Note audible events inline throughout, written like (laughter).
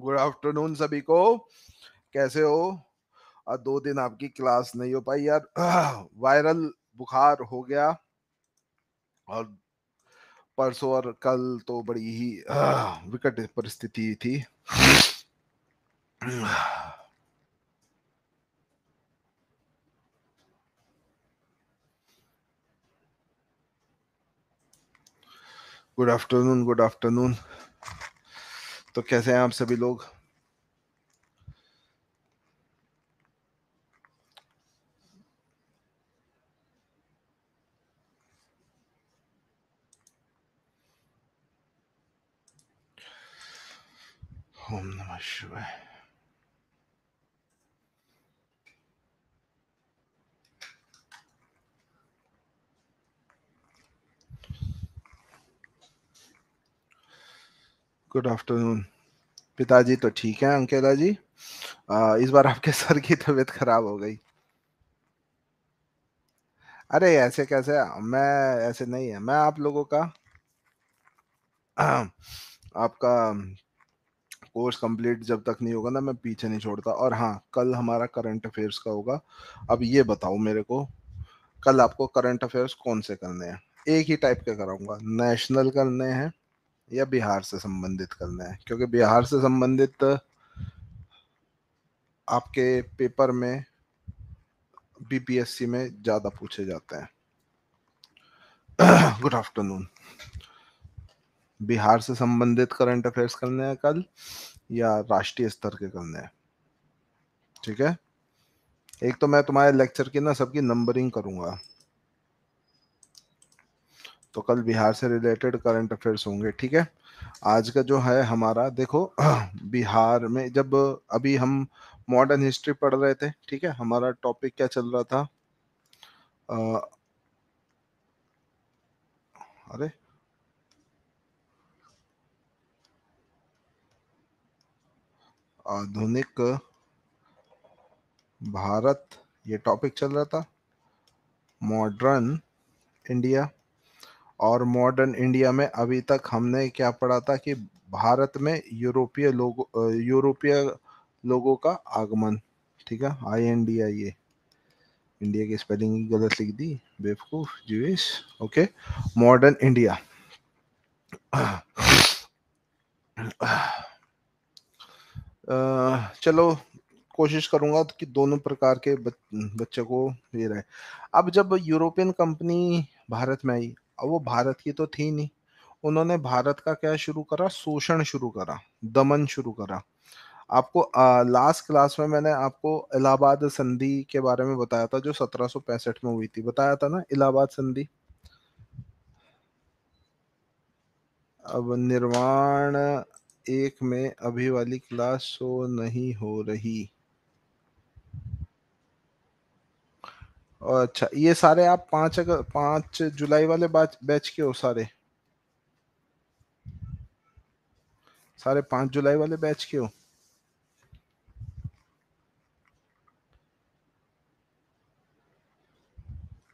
Good afternoon सभी को कैसे हो और दो दिन आपकी क्लास नहीं हो पाई यार (clears throat) वायरल बुखार हो गया और परसों और कल तो बड़ी ही (clears throat) विकट परिस्थिति थी (clears throat) गुड आफ्टरनून गुड आफ्टरनून तो कैसे हैं आप सभी लोग ओम नमः शिवाय गुड आफ्टरनून पिताजी तो ठीक है अंकेला जी आ, इस बार आपके (laughs) सर की तबीयत खराब हो गई अरे ऐसे कैसे मैं ऐसे नहीं है मैं आप लोगों का (clears throat) आपका कोर्स कंप्लीट जब तक नहीं होगा ना मैं पीछे नहीं छोड़ता और हाँ कल हमारा करंट अफेयर्स का होगा अब ये बताओ मेरे को कल आपको करंट अफेयर्स कौन से करने हैं एक ही टाइप के कराऊंगा नेशनल करने हैं या बिहार से संबंधित करना है क्योंकि बिहार से संबंधित आपके पेपर में बीपीएससी में ज़्यादा पूछे जाते हैं गुड (coughs) आफ्टरनून बिहार से संबंधित करंट अफेयर्स करने हैं कल या राष्ट्रीय स्तर के करने हैं ठीक है एक तो मैं तुम्हारे लेक्चर की ना सबकी नंबरिंग करूंगा तो कल बिहार से रिलेटेड करंट अफेयर्स होंगे ठीक है आज का जो है हमारा देखो (clears throat) बिहार में जब अभी हम मॉडर्न हिस्ट्री पढ़ रहे थे ठीक है हमारा टॉपिक क्या चल रहा था आ, अरे आधुनिक भारत ये टॉपिक चल रहा था मॉडर्न इंडिया और मॉडर्न इंडिया में अभी तक हमने क्या पढ़ा था कि भारत में यूरोपीय लोगों यूरोपीय लोगों का आगमन ठीक है I N D I A India की स्पेलिंग गलत लिख दी बेवकूफ जीवेश ओके मॉडर्न इंडिया चलो कोशिश करूंगा कि दोनों प्रकार के बच्चों को ये रहे अब जब यूरोपियन कंपनी भारत में आई अब वो भारत की तो थी नहीं उन्होंने भारत का क्या शुरू करा शोषण शुरू करा दमन शुरू करा आपको लास्ट क्लास में मैंने आपको इलाहाबाद संधि के बारे में बताया था जो 1765 में हुई थी बताया था ना इलाहाबाद संधि अब निर्माण एक में अभी वाली क्लास शो नहीं हो रही अच्छा ये सारे आप पांच अगर पांच जुलाई वाले बैच के हो सारे सारे पांच जुलाई वाले बैच के हो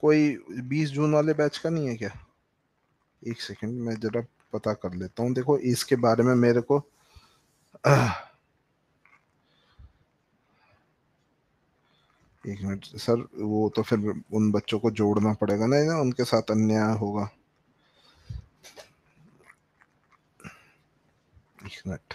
कोई बीस जून वाले बैच का नहीं है क्या एक सेकंड मैं जरा पता कर लेता हूँ देखो इसके बारे में मेरे को आ, एक मिनट सर वो तो फिर उन बच्चों को जोड़ना पड़ेगा नहीं ना उनके साथ अन्याय होगा एक मिनट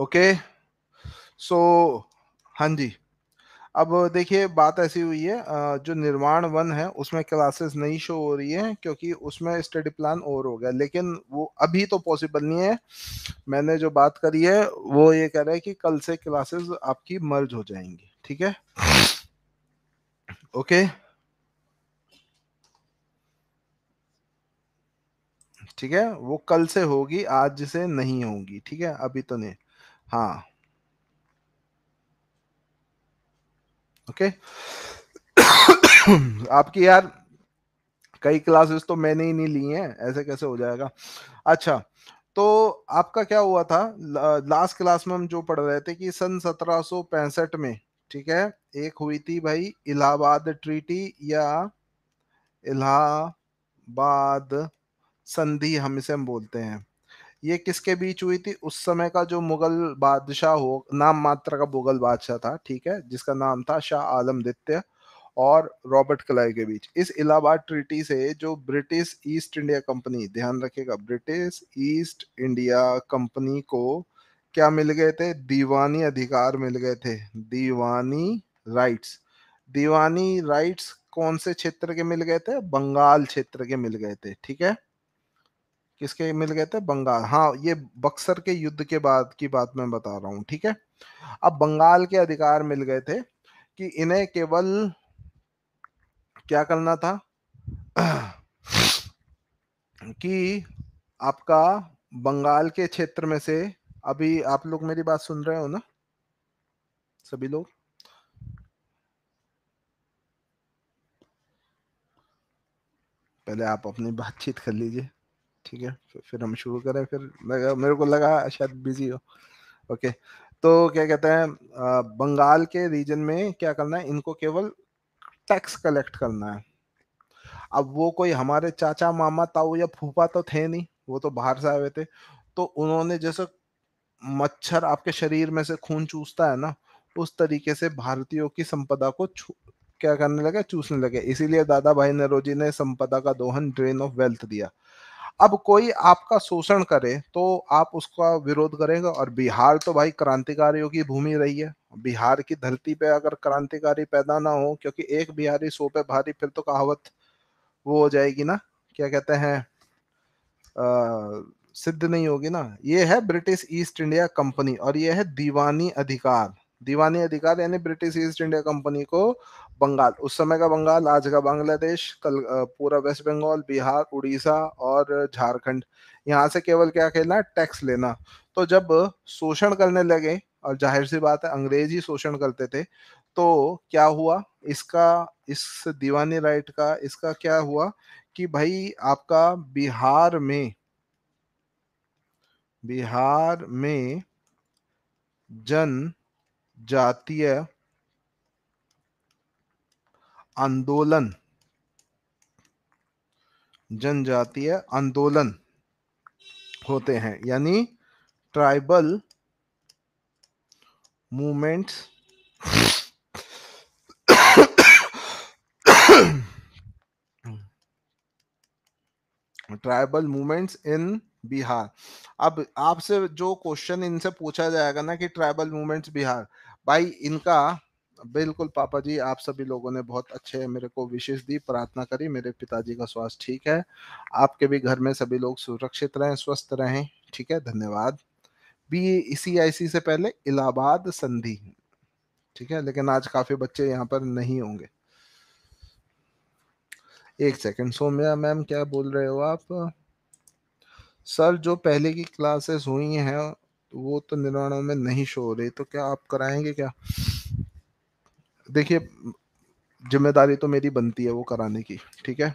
ओके सो हाँ जी अब देखिए बात ऐसी हुई है जो निर्माण वन है उसमें क्लासेस नहीं शो हो रही है क्योंकि उसमें स्टडी प्लान और हो गया लेकिन वो अभी तो पॉसिबल नहीं है मैंने जो बात करी है वो ये कह रहा है कि कल से क्लासेस आपकी मर्ज हो जाएंगी ठीक है ओके ठीक है वो कल से होगी आज से नहीं होगी ठीक है अभी तो नहीं हाँ ओके (coughs) आपकी यार कई क्लासेस तो मैंने ही नहीं ली हैं ऐसे कैसे हो जाएगा अच्छा तो आपका क्या हुआ था लास्ट क्लास में हम जो पढ़ रहे थे कि सन 1765 में ठीक है एक हुई थी भाई इलाहाबाद ट्रीटी या इलाहाबाद संधि हम इसे हम बोलते हैं ये किसके बीच हुई थी उस समय का जो मुगल बादशाह हो नाम मात्र का मुगल बादशाह था ठीक है जिसका नाम था शाह आलम दित्य और रॉबर्ट कलाई के बीच इस इलाहाबाद ट्रीटी से जो ब्रिटिश ईस्ट इंडिया कंपनी ध्यान रखिएगा ब्रिटिश ईस्ट इंडिया कंपनी को क्या मिल गए थे दीवानी अधिकार मिल गए थे दीवानी राइट्स दीवानी राइट्स कौन से क्षेत्र के मिल गए थे बंगाल क्षेत्र के मिल गए थे ठीक है किसके मिल गए थे बंगाल हाँ ये बक्सर के युद्ध के बाद की बात मैं बता रहा हूँ ठीक है अब बंगाल के अधिकार मिल गए थे कि इन्हें केवल क्या करना था (clears throat) कि आपका बंगाल के क्षेत्र में से अभी आप लोग मेरी बात सुन रहे हो ना सभी लोग पहले आप अपनी बातचीत कर लीजिए ठीक है फिर हम शुरू करें फिर लगा मेरे को लगा शायद बिजी हो ओके तो क्या कहते हैं बंगाल के रीजन में क्या करना है इनको केवल टैक्स कलेक्ट करना है अब वो कोई हमारे चाचा मामा ताऊ या फूफा तो थे नहीं वो तो बाहर से आए थे तो उन्होंने जैसे मच्छर आपके शरीर में से खून चूसता है ना उस तरीके से भारतीयों की संपदा को क्या करने लगे चूसने लगे इसीलिए दादा भाई नरोजी ने संपदा का दोहन ड्रेन ऑफ वेल्थ दिया अब कोई आपका शोषण करे तो आप उसका विरोध करेगा और बिहार तो भाई क्रांतिकारियों की भूमि रही है बिहार की धरती पे अगर क्रांतिकारी पैदा ना हो क्योंकि एक बिहारी सो पे भारी फिर तो कहावत वो हो जाएगी ना क्या कहते हैं सिद्ध नहीं होगी ना ये है ब्रिटिश ईस्ट इंडिया कंपनी और ये है दीवानी अधिकार दीवानी अधिकार यानी ब्रिटिश ईस्ट इंडिया कंपनी को बंगाल उस समय का बंगाल आज का बांग्लादेश कल पूरा वेस्ट बंगाल बिहार उड़ीसा और झारखंड यहाँ से केवल क्या कहना टैक्स लेना तो जब शोषण करने लगे और जाहिर सी बात है अंग्रेज ही शोषण करते थे तो क्या हुआ इसका इस दीवानी राइट का इसका क्या हुआ कि भाई आपका बिहार में बिहार में जन जातीय आंदोलन जनजातीय आंदोलन होते हैं यानी tribal movements tribal movements in Bihar अब आपसे जो क्वेश्चन इनसे पूछा जाएगा ना कि ट्राइबल मूवमेंट्स बिहार भाई इनका बिल्कुल पापा जी आप सभी लोगों ने बहुत अच्छे मेरे को विशेष दी प्रार्थना करी मेरे पिताजी का स्वास्थ्य ठीक है आपके भी घर में सभी लोग सुरक्षित रहें स्वस्थ रहें ठीक है धन्यवाद बी इसी e आईसी से पहले इलाहाबाद संधि ठीक है लेकिन आज काफी बच्चे यहाँ पर नहीं होंगे एक सेकेंड सोम्या मैम क्या बोल रहे हो आप सर जो पहले की क्लासेस हुई हैं तो वो तो निर्माणों में नहीं शो हो रही तो क्या आप कराएंगे क्या देखिए जिम्मेदारी तो मेरी बनती है वो कराने की ठीक है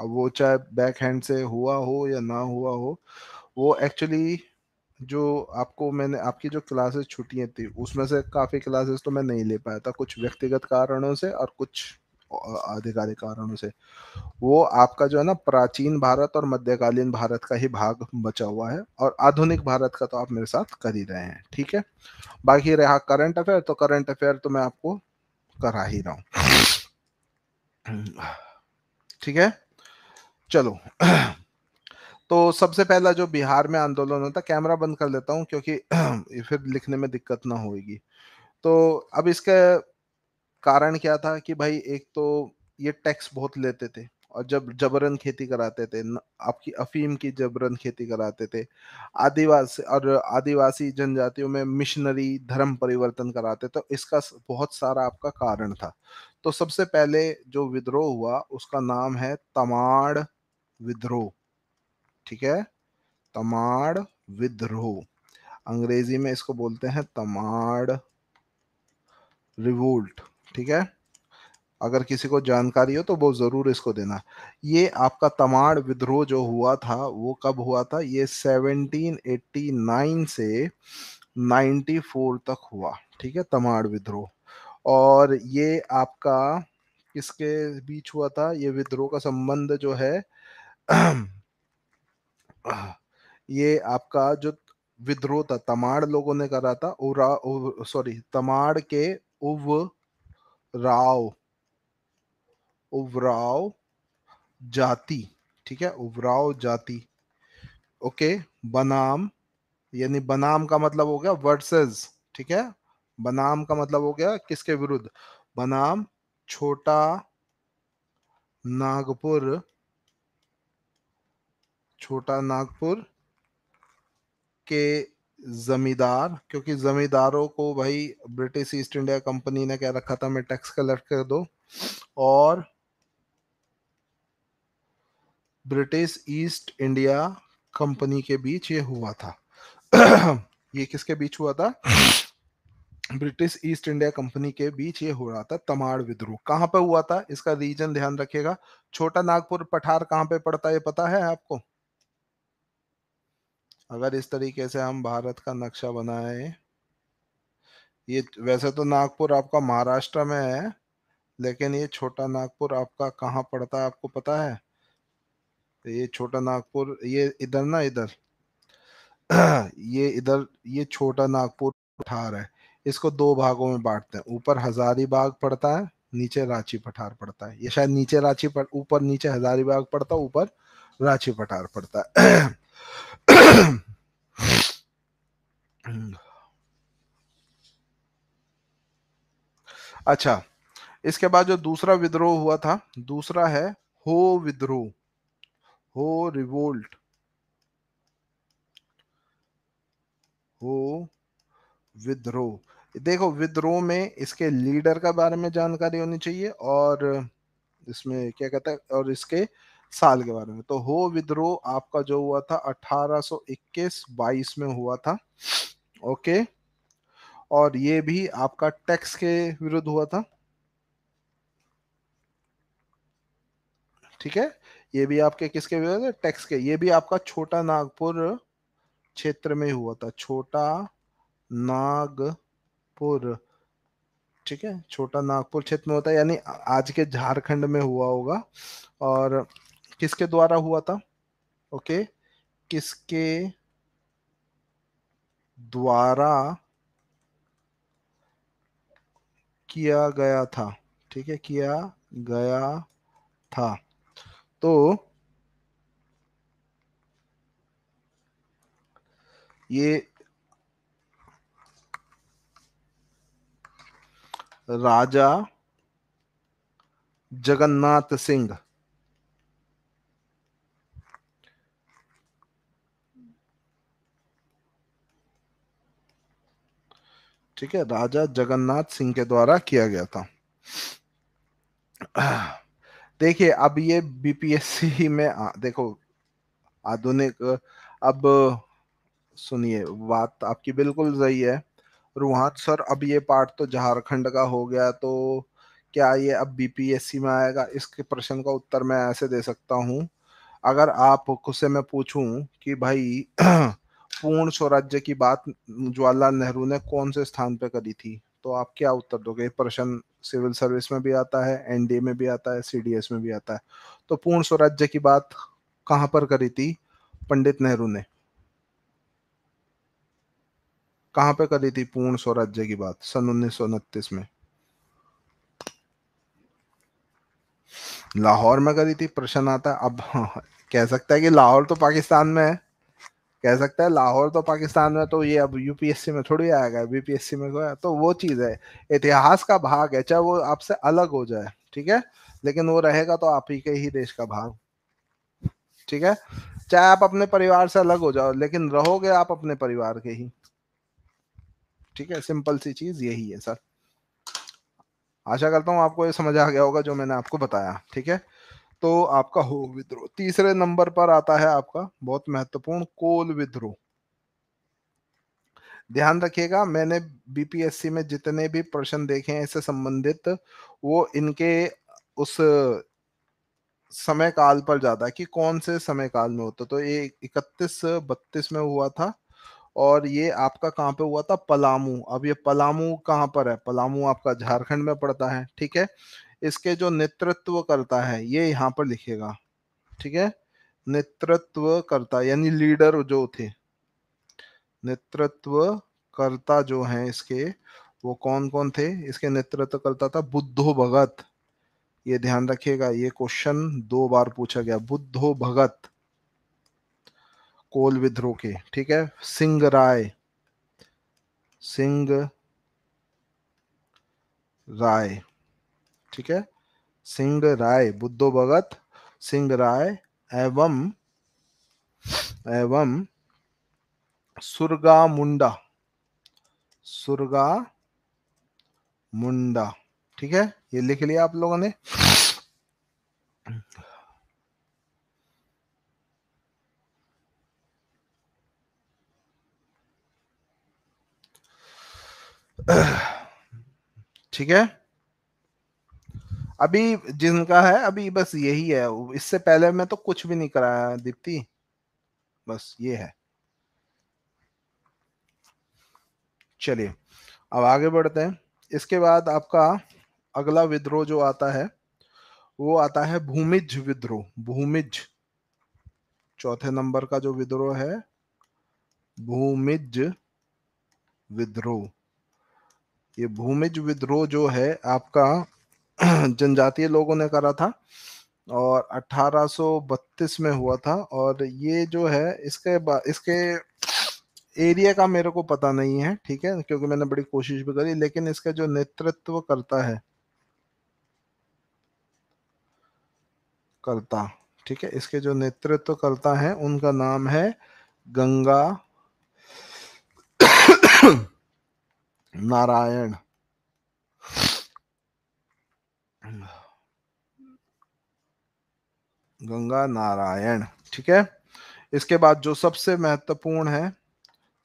अब वो चाहे बैक हैंड से हुआ हो या ना हुआ हो वो एक्चुअली जो आपको मैंने आपकी जो क्लासेस छुट्टियाँ थी उसमें से काफ़ी क्लासेस तो मैं नहीं ले पाया था कुछ व्यक्तिगत कारणों से और कुछ आधिकारिक कारणों से वो आपका जो है ना प्राचीन भारत और मध्यकालीन भारत का ही भाग बचा हुआ है और आधुनिक भारत का तो आप मेरे साथ कर ही रहे हैं ठीक है बाकी रहा करंट अफेयर तो करंट अफेयर तो मैं आपको करा ही रहा हूं ठीक है चलो तो सबसे पहला जो बिहार में आंदोलन होता कैमरा बंद कर लेता हूँ क्योंकि (clears throat) फिर लिखने में दिक्कत ना होगी तो अब इसके कारण क्या था कि भाई एक तो ये टैक्स बहुत लेते थे और जब जबरन खेती कराते थे आपकी अफीम की जबरन खेती कराते थे आदिवासी और आदिवासी जनजातियों में मिशनरी धर्म परिवर्तन कराते तो इसका बहुत सारा आपका कारण था तो सबसे पहले जो विद्रोह हुआ उसका नाम है तमाड़ विद्रोह ठीक है तमाड़ विद्रोह अंग्रेजी में इसको बोलते हैं तमाड़ रिवोल्ट ठीक है अगर किसी को जानकारी हो तो वो ज़रूर इसको देना ये आपका तमाड़ विद्रोह जो हुआ था वो कब हुआ था ये 1789 से 94 तक हुआ ठीक है तमाड़ विद्रोह और ये आपका किसके बीच हुआ था ये विद्रोह का संबंध जो है (clears throat) ये आपका जो विद्रोह था तमाड़ लोगों ने करा था उरा सॉरी तमाड़ के उव राव उवराव जाति ठीक है उवराव जाति ओके बनाम यानी बनाम का मतलब हो गया वर्सेस ठीक है बनाम का मतलब हो गया किसके विरुद्ध बनाम छोटा नागपुर छोटा नागपुर के जमींदार क्योंकि जमींदारों को भाई ब्रिटिश ईस्ट इंडिया कंपनी ने क्या रखा था मैं टैक्स कलेक्ट कर दो और ब्रिटिश ईस्ट इंडिया कंपनी के बीच ये हुआ था (coughs) ये किसके बीच हुआ था ब्रिटिश ईस्ट इंडिया कंपनी के बीच ये हो रहा था तमाड़ विद्रोह कहाँ पे हुआ था इसका रीजन ध्यान रखिएगा छोटा नागपुर पठार कहाँ पे पड़ता है पता है आपको अगर इस तरीके से हम भारत का नक्शा बनाए ये वैसे तो नागपुर आपका महाराष्ट्र में है लेकिन ये छोटा नागपुर आपका कहाँ पड़ता है आपको पता है ये छोटा नागपुर ये इधर ना इधर (clears throat) ये इधर ये छोटा नागपुर पठार है इसको दो भागों में बांटते हैं ऊपर हजारीबाग पड़ता है नीचे रांची पठार पड़ता है ये शायद नीचे रांची ऊपर नीचे हजारीबाग पड़ता है ऊपर रांची पठार पड़ता है (clears throat) (clears throat) अच्छा इसके बाद जो दूसरा विद्रोह हुआ था दूसरा है हो विद्रोह हो रिवोल्ट हो विद्रोह देखो विद्रोह में इसके लीडर का बारे में जानकारी होनी चाहिए और इसमें क्या कहता है और इसके साल के बारे में तो हो विद्रोह आपका जो हुआ था 1821-22 में हुआ था ओके और ये भी आपका टैक्स के विरुद्ध हुआ था ठीक है ये भी आपके किसके विरुद्ध टैक्स के ये भी आपका छोटा नागपुर क्षेत्र में हुआ था छोटा नागपुर ठीक है छोटा नागपुर क्षेत्र में होता है यानी आज के झारखंड में हुआ होगा और किसके द्वारा हुआ था ओके किसके द्वारा किया गया था ठीक है किया गया था तो ये राजा जगन्नाथ सिंह ठीक है राजा जगन्नाथ सिंह के द्वारा किया गया था देखिए अब ये बीपीएससी में आ, देखो आधुनिक अब सुनिए बात आपकी बिल्कुल सही है रूहान सर अब ये पार्ट तो झारखंड का हो गया तो क्या ये अब बीपीएससी में आएगा इसके प्रश्न का उत्तर मैं ऐसे दे सकता हूँ अगर आप से मैं पूछूं कि भाई पूर्ण स्वराज्य की बात जवाहरलाल नेहरू ने कौन से स्थान पर करी थी तो आप क्या उत्तर दोगे प्रश्न सिविल सर्विस में भी आता है एनडीए में भी आता है सीडीएस में भी आता है तो पूर्ण स्वराज्य की बात कहां पर करी थी पंडित नेहरू ने कहां पे करी थी पूर्ण स्वराज्य की बात सन उन्नीस में लाहौर में करी थी प्रश्न आता है अब हाँ, (laughs) कह सकता है कि लाहौर तो पाकिस्तान में है कह सकता है लाहौर तो पाकिस्तान में तो ये अब यूपीएससी में थोड़ी आएगा बीपीएससी में गया तो, तो वो चीज़ है इतिहास का भाग है चाहे वो आपसे अलग हो जाए ठीक है लेकिन वो रहेगा तो आप ही के ही देश का भाग ठीक है चाहे आप अपने परिवार से अलग हो जाओ लेकिन रहोगे आप अपने परिवार के ही ठीक है सिंपल सी चीज़ यही है सर आशा करता हूँ आपको ये समझ आ गया होगा जो मैंने आपको बताया ठीक है तो आपका हो विद्रोह तीसरे नंबर पर आता है आपका बहुत महत्वपूर्ण कोल विद्रोह ध्यान रखिएगा मैंने बीपीएससी में जितने भी प्रश्न देखे हैं इससे संबंधित वो इनके उस समय काल पर ज्यादा कि कौन से समय काल में होता तो ये इकतीस बत्तीस में हुआ था और ये आपका कहाँ पे हुआ था पलामू अब ये पलामू कहाँ पर है पलामू आपका झारखंड में पड़ता है ठीक है इसके जो नेतृत्व करता है ये यहाँ पर लिखेगा ठीक है नेतृत्व करता यानी लीडर जो थे नेतृत्व करता जो है इसके वो कौन कौन थे इसके नेतृत्व करता था बुद्धो भगत ये ध्यान रखिएगा ये क्वेश्चन दो बार पूछा गया बुद्धो भगत कोल विद्रोह के ठीक है सिंह राय सिंह राय ठीक है सिंह राय बुद्धो भगत सिंह राय एवं एवं सुरगा मुंडा सुरगा मुंडा ठीक है ये लिख लिया आप लोगों ने ठीक है अभी जिनका है अभी बस यही है इससे पहले मैं तो कुछ भी नहीं कराया दीप्ति बस ये है चलिए अब आगे बढ़ते हैं इसके बाद आपका अगला विद्रोह जो आता है वो आता है भूमिज विद्रोह भूमिज चौथे नंबर का जो विद्रोह है भूमिज विद्रोह ये भूमिज विद्रोह जो है आपका (clears throat) जनजातीय लोगों ने करा था और 1832 में हुआ था और ये जो है इसके इसके एरिया का मेरे को पता नहीं है ठीक है क्योंकि मैंने बड़ी कोशिश भी करी लेकिन इसका जो नेतृत्व करता है करता ठीक है इसके जो नेतृत्व करता है उनका नाम है गंगा (coughs) नारायण गंगा नारायण ठीक है इसके बाद जो सबसे महत्वपूर्ण है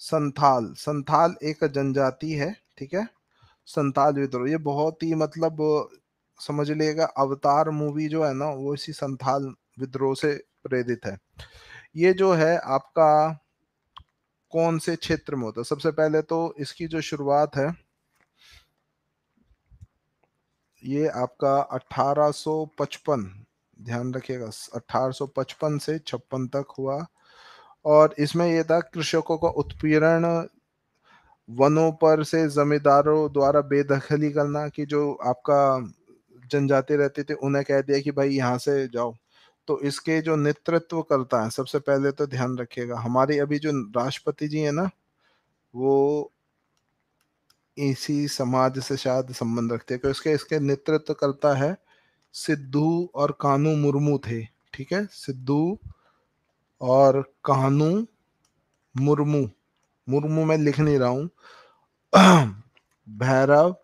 संथाल संथाल एक जनजाति है ठीक है संथाल विद्रोह ये बहुत ही मतलब समझ लिएगा अवतार मूवी जो है ना वो इसी संथाल विद्रोह से प्रेरित है ये जो है आपका कौन से क्षेत्र में होता है सबसे पहले तो इसकी जो शुरुआत है ये आपका 1855 ध्यान रखिएगा 1855 से छप्पन तक हुआ और इसमें यह था कृषकों का उत्पीड़न वनों पर से जमींदारों द्वारा बेदखली करना कि जो आपका जनजाति रहती थी उन्हें कह दिया कि भाई यहाँ से जाओ तो इसके जो नेतृत्व करता है सबसे पहले तो ध्यान रखिएगा हमारे अभी जो राष्ट्रपति जी है ना वो इसी समाज से शायद संबंध रखते हैं इसके इसके नेतृत्व करता है सिद्धू और कानू मुर्मू थे ठीक है सिद्धू और कानू मुर्मू मुर्मू मैं लिख नहीं रहा हूं (clears throat) भैरव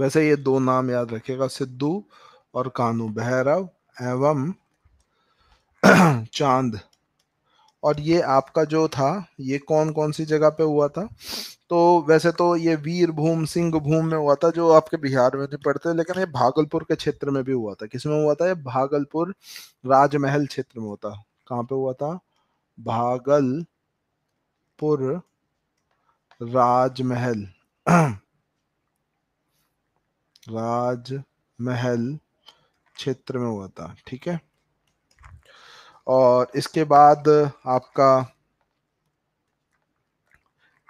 वैसे ये दो नाम याद रखेगा सिद्धू और कानू भैरव एवं (clears throat) चांद और ये आपका जो था ये कौन कौन सी जगह पे हुआ था तो वैसे तो ये वीरभूम सिंहभूम में हुआ था जो आपके बिहार में भी पड़ते लेकिन ये भागलपुर के क्षेत्र में भी हुआ था किसमें हुआ था ये भागलपुर राजमहल क्षेत्र में होता कहाँ पे हुआ था भागलपुर राजमहल (clears throat) राजमहल क्षेत्र में हुआ था ठीक है और इसके बाद आपका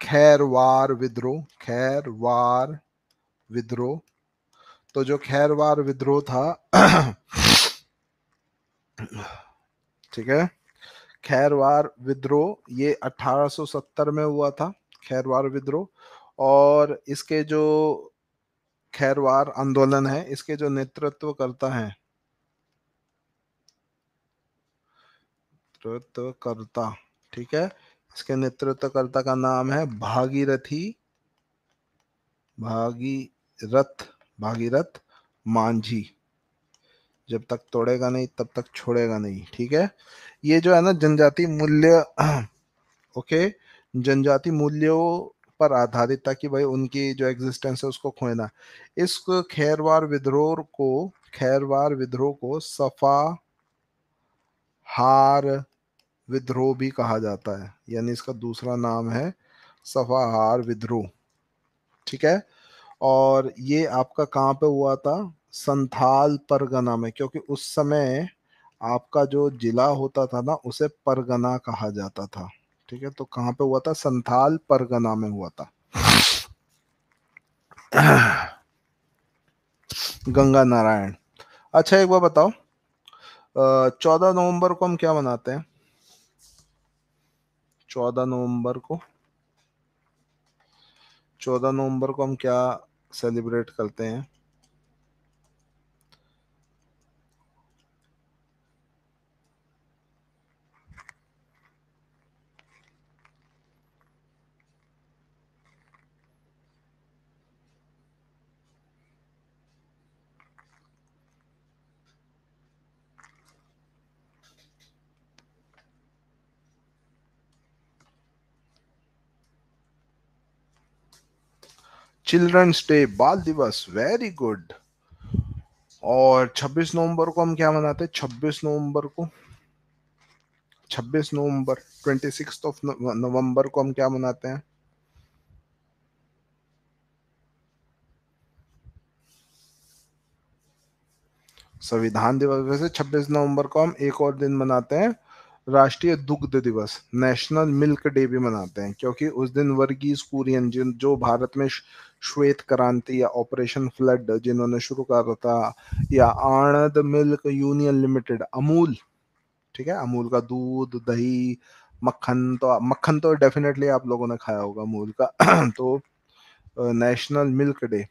खैरवार विद्रोह खैरवार विद्रोह तो जो खैरवार विद्रोह था ठीक है खैरवार विद्रोह ये 1870 में हुआ था खैरवार विद्रोह और इसके जो खैरवार आंदोलन है इसके जो नेतृत्व करता है नेतृत्व करता ठीक है इसके नेतृत्वकर्ता का नाम है भागीरथी भागीरथ भागीरथ मांझी जब तक तोड़ेगा नहीं तब तक छोड़ेगा नहीं ठीक है ये जो है ना जनजाति मूल्य (clears throat) ओके जनजाति मूल्यों पर आधारित था कि भाई उनकी जो एग्जिस्टेंस है उसको खोना इस खैरवार विद्रोह को खैरवार विद्रोह को सफा हार विद्रोह भी कहा जाता है यानी इसका दूसरा नाम है सफाहार विद्रोह ठीक है और ये आपका कहाँ पे हुआ था संथाल परगना में क्योंकि उस समय आपका जो जिला होता था ना उसे परगना कहा जाता था ठीक है तो कहाँ पे हुआ था संथाल परगना में हुआ था गंगा नारायण अच्छा एक बार बताओ चौदह नवंबर को हम क्या मनाते हैं चौदह नवंबर को चौदह नवंबर को हम क्या सेलिब्रेट करते हैं चिल्ड्रंस डे बाल दिवस वेरी गुड और 26 नवंबर को हम क्या मनाते हैं 26 नवंबर को 26 नवंबर ट्वेंटी सिक्स ऑफ नवंबर को हम क्या मनाते हैं संविधान दिवस वैसे 26 नवंबर को हम एक और दिन मनाते हैं राष्ट्रीय दुग्ध दिवस नेशनल मिल्क डे भी मनाते हैं क्योंकि उस दिन वर्गीज कुरियन जो भारत में श्वेत क्रांति या ऑपरेशन फ्लड जिन्होंने शुरू करा था या Anand milk union limited Amul ठीक है अमूल का दूध दही मक्खन तो मक्खन तो डेफिनेटली आप लोगों ने खाया होगा अमूल का (clears throat) तो नेशनल मिल्क डे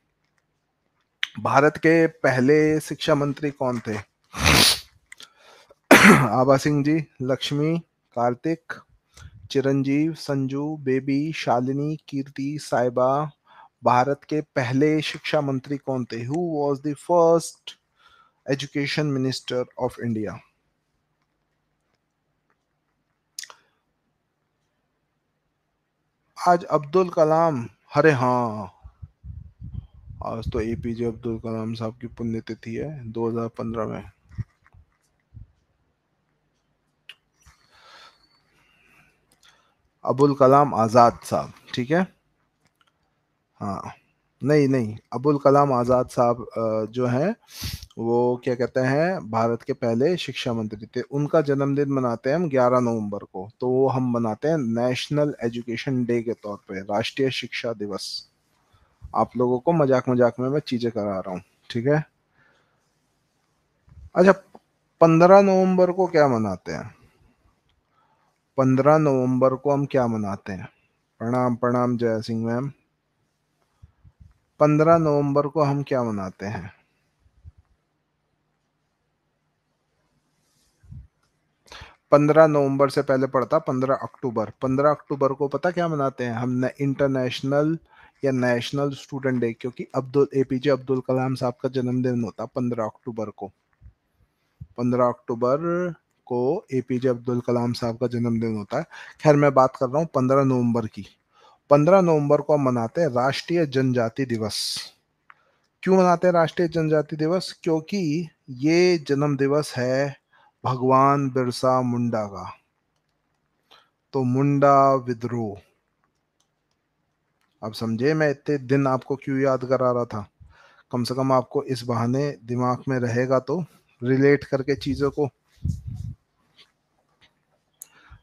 भारत के पहले शिक्षा मंत्री कौन थे (clears throat) आबा सिंह जी लक्ष्मी कार्तिक चिरंजीव संजू बेबी शालिनी कीर्ति साइबा भारत के पहले शिक्षा मंत्री कौन थे who was the first education minister of India आज अब्दुल कलाम हरे हाँ आज तो एपीजे अब्दुल कलाम साहब की पुण्यतिथि है 2015 में अबुल कलाम आजाद साहब ठीक है हाँ नहीं नहीं अबुल कलाम आज़ाद साहब जो हैं वो क्या कहते हैं भारत के पहले शिक्षा मंत्री थे उनका जन्मदिन मनाते हैं हम 11 नवंबर को तो वो हम मनाते हैं नेशनल एजुकेशन डे के तौर पे राष्ट्रीय शिक्षा दिवस आप लोगों को मजाक मजाक में मैं चीज़ें करा रहा हूँ ठीक है अच्छा पंद्रह नवंबर को क्या मनाते हैं पंद्रह नवंबर को हम क्या मनाते हैं प्रणाम प्रणाम जय सिंह मैम पंद्रह नवंबर को हम क्या मनाते हैं पंद्रह नवंबर से पहले पड़ता पंद्रह अक्टूबर पंद्रह अक्टूबर को पता क्या मनाते हैं हमने इंटरनेशनल या नेशनल स्टूडेंट डे क्योंकि अब्दुल एपीजे अब्दुल कलाम साहब का जन्मदिन होता पंद्रह अक्टूबर को पंद्रह अक्टूबर को एपीजे अब्दुल कलाम साहब का जन्मदिन होता है खैर मैं बात कर रहा हूँ पंद्रह नवंबर की पंद्रह नवंबर को मनाते हैं राष्ट्रीय जनजाति दिवस क्यों मनाते हैं राष्ट्रीय जनजाति दिवस क्योंकि ये जन्म दिवस है भगवान बिरसा मुंडा का तो मुंडा विद्रोह अब समझे मैं इतने दिन आपको क्यों याद करा रहा था कम से कम आपको इस बहाने दिमाग में रहेगा तो रिलेट करके चीज़ों को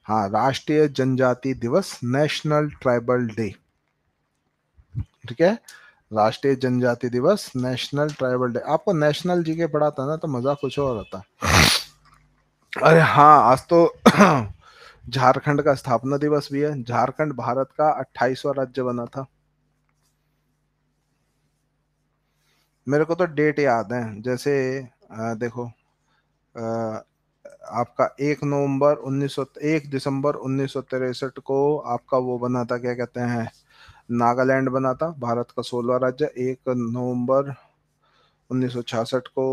हाँ राष्ट्रीय जनजाति दिवस नेशनल ट्राइबल डे ठीक है राष्ट्रीय जनजाति दिवस नेशनल ट्राइबल डे आपको नेशनल जी के पढ़ाता ना तो मजा कुछ और होता अरे हाँ आज तो (clears throat) झारखंड का स्थापना दिवस भी है झारखंड भारत का अट्ठाईसवा राज्य बना था मेरे को तो डेट याद है जैसे आ, देखो आपका एक नवंबर उन्नीस एक दिसंबर उन्नीस को आपका वो बना था क्या कहते हैं नागालैंड बना था भारत का सोलह राज्य एक नवंबर 1966 को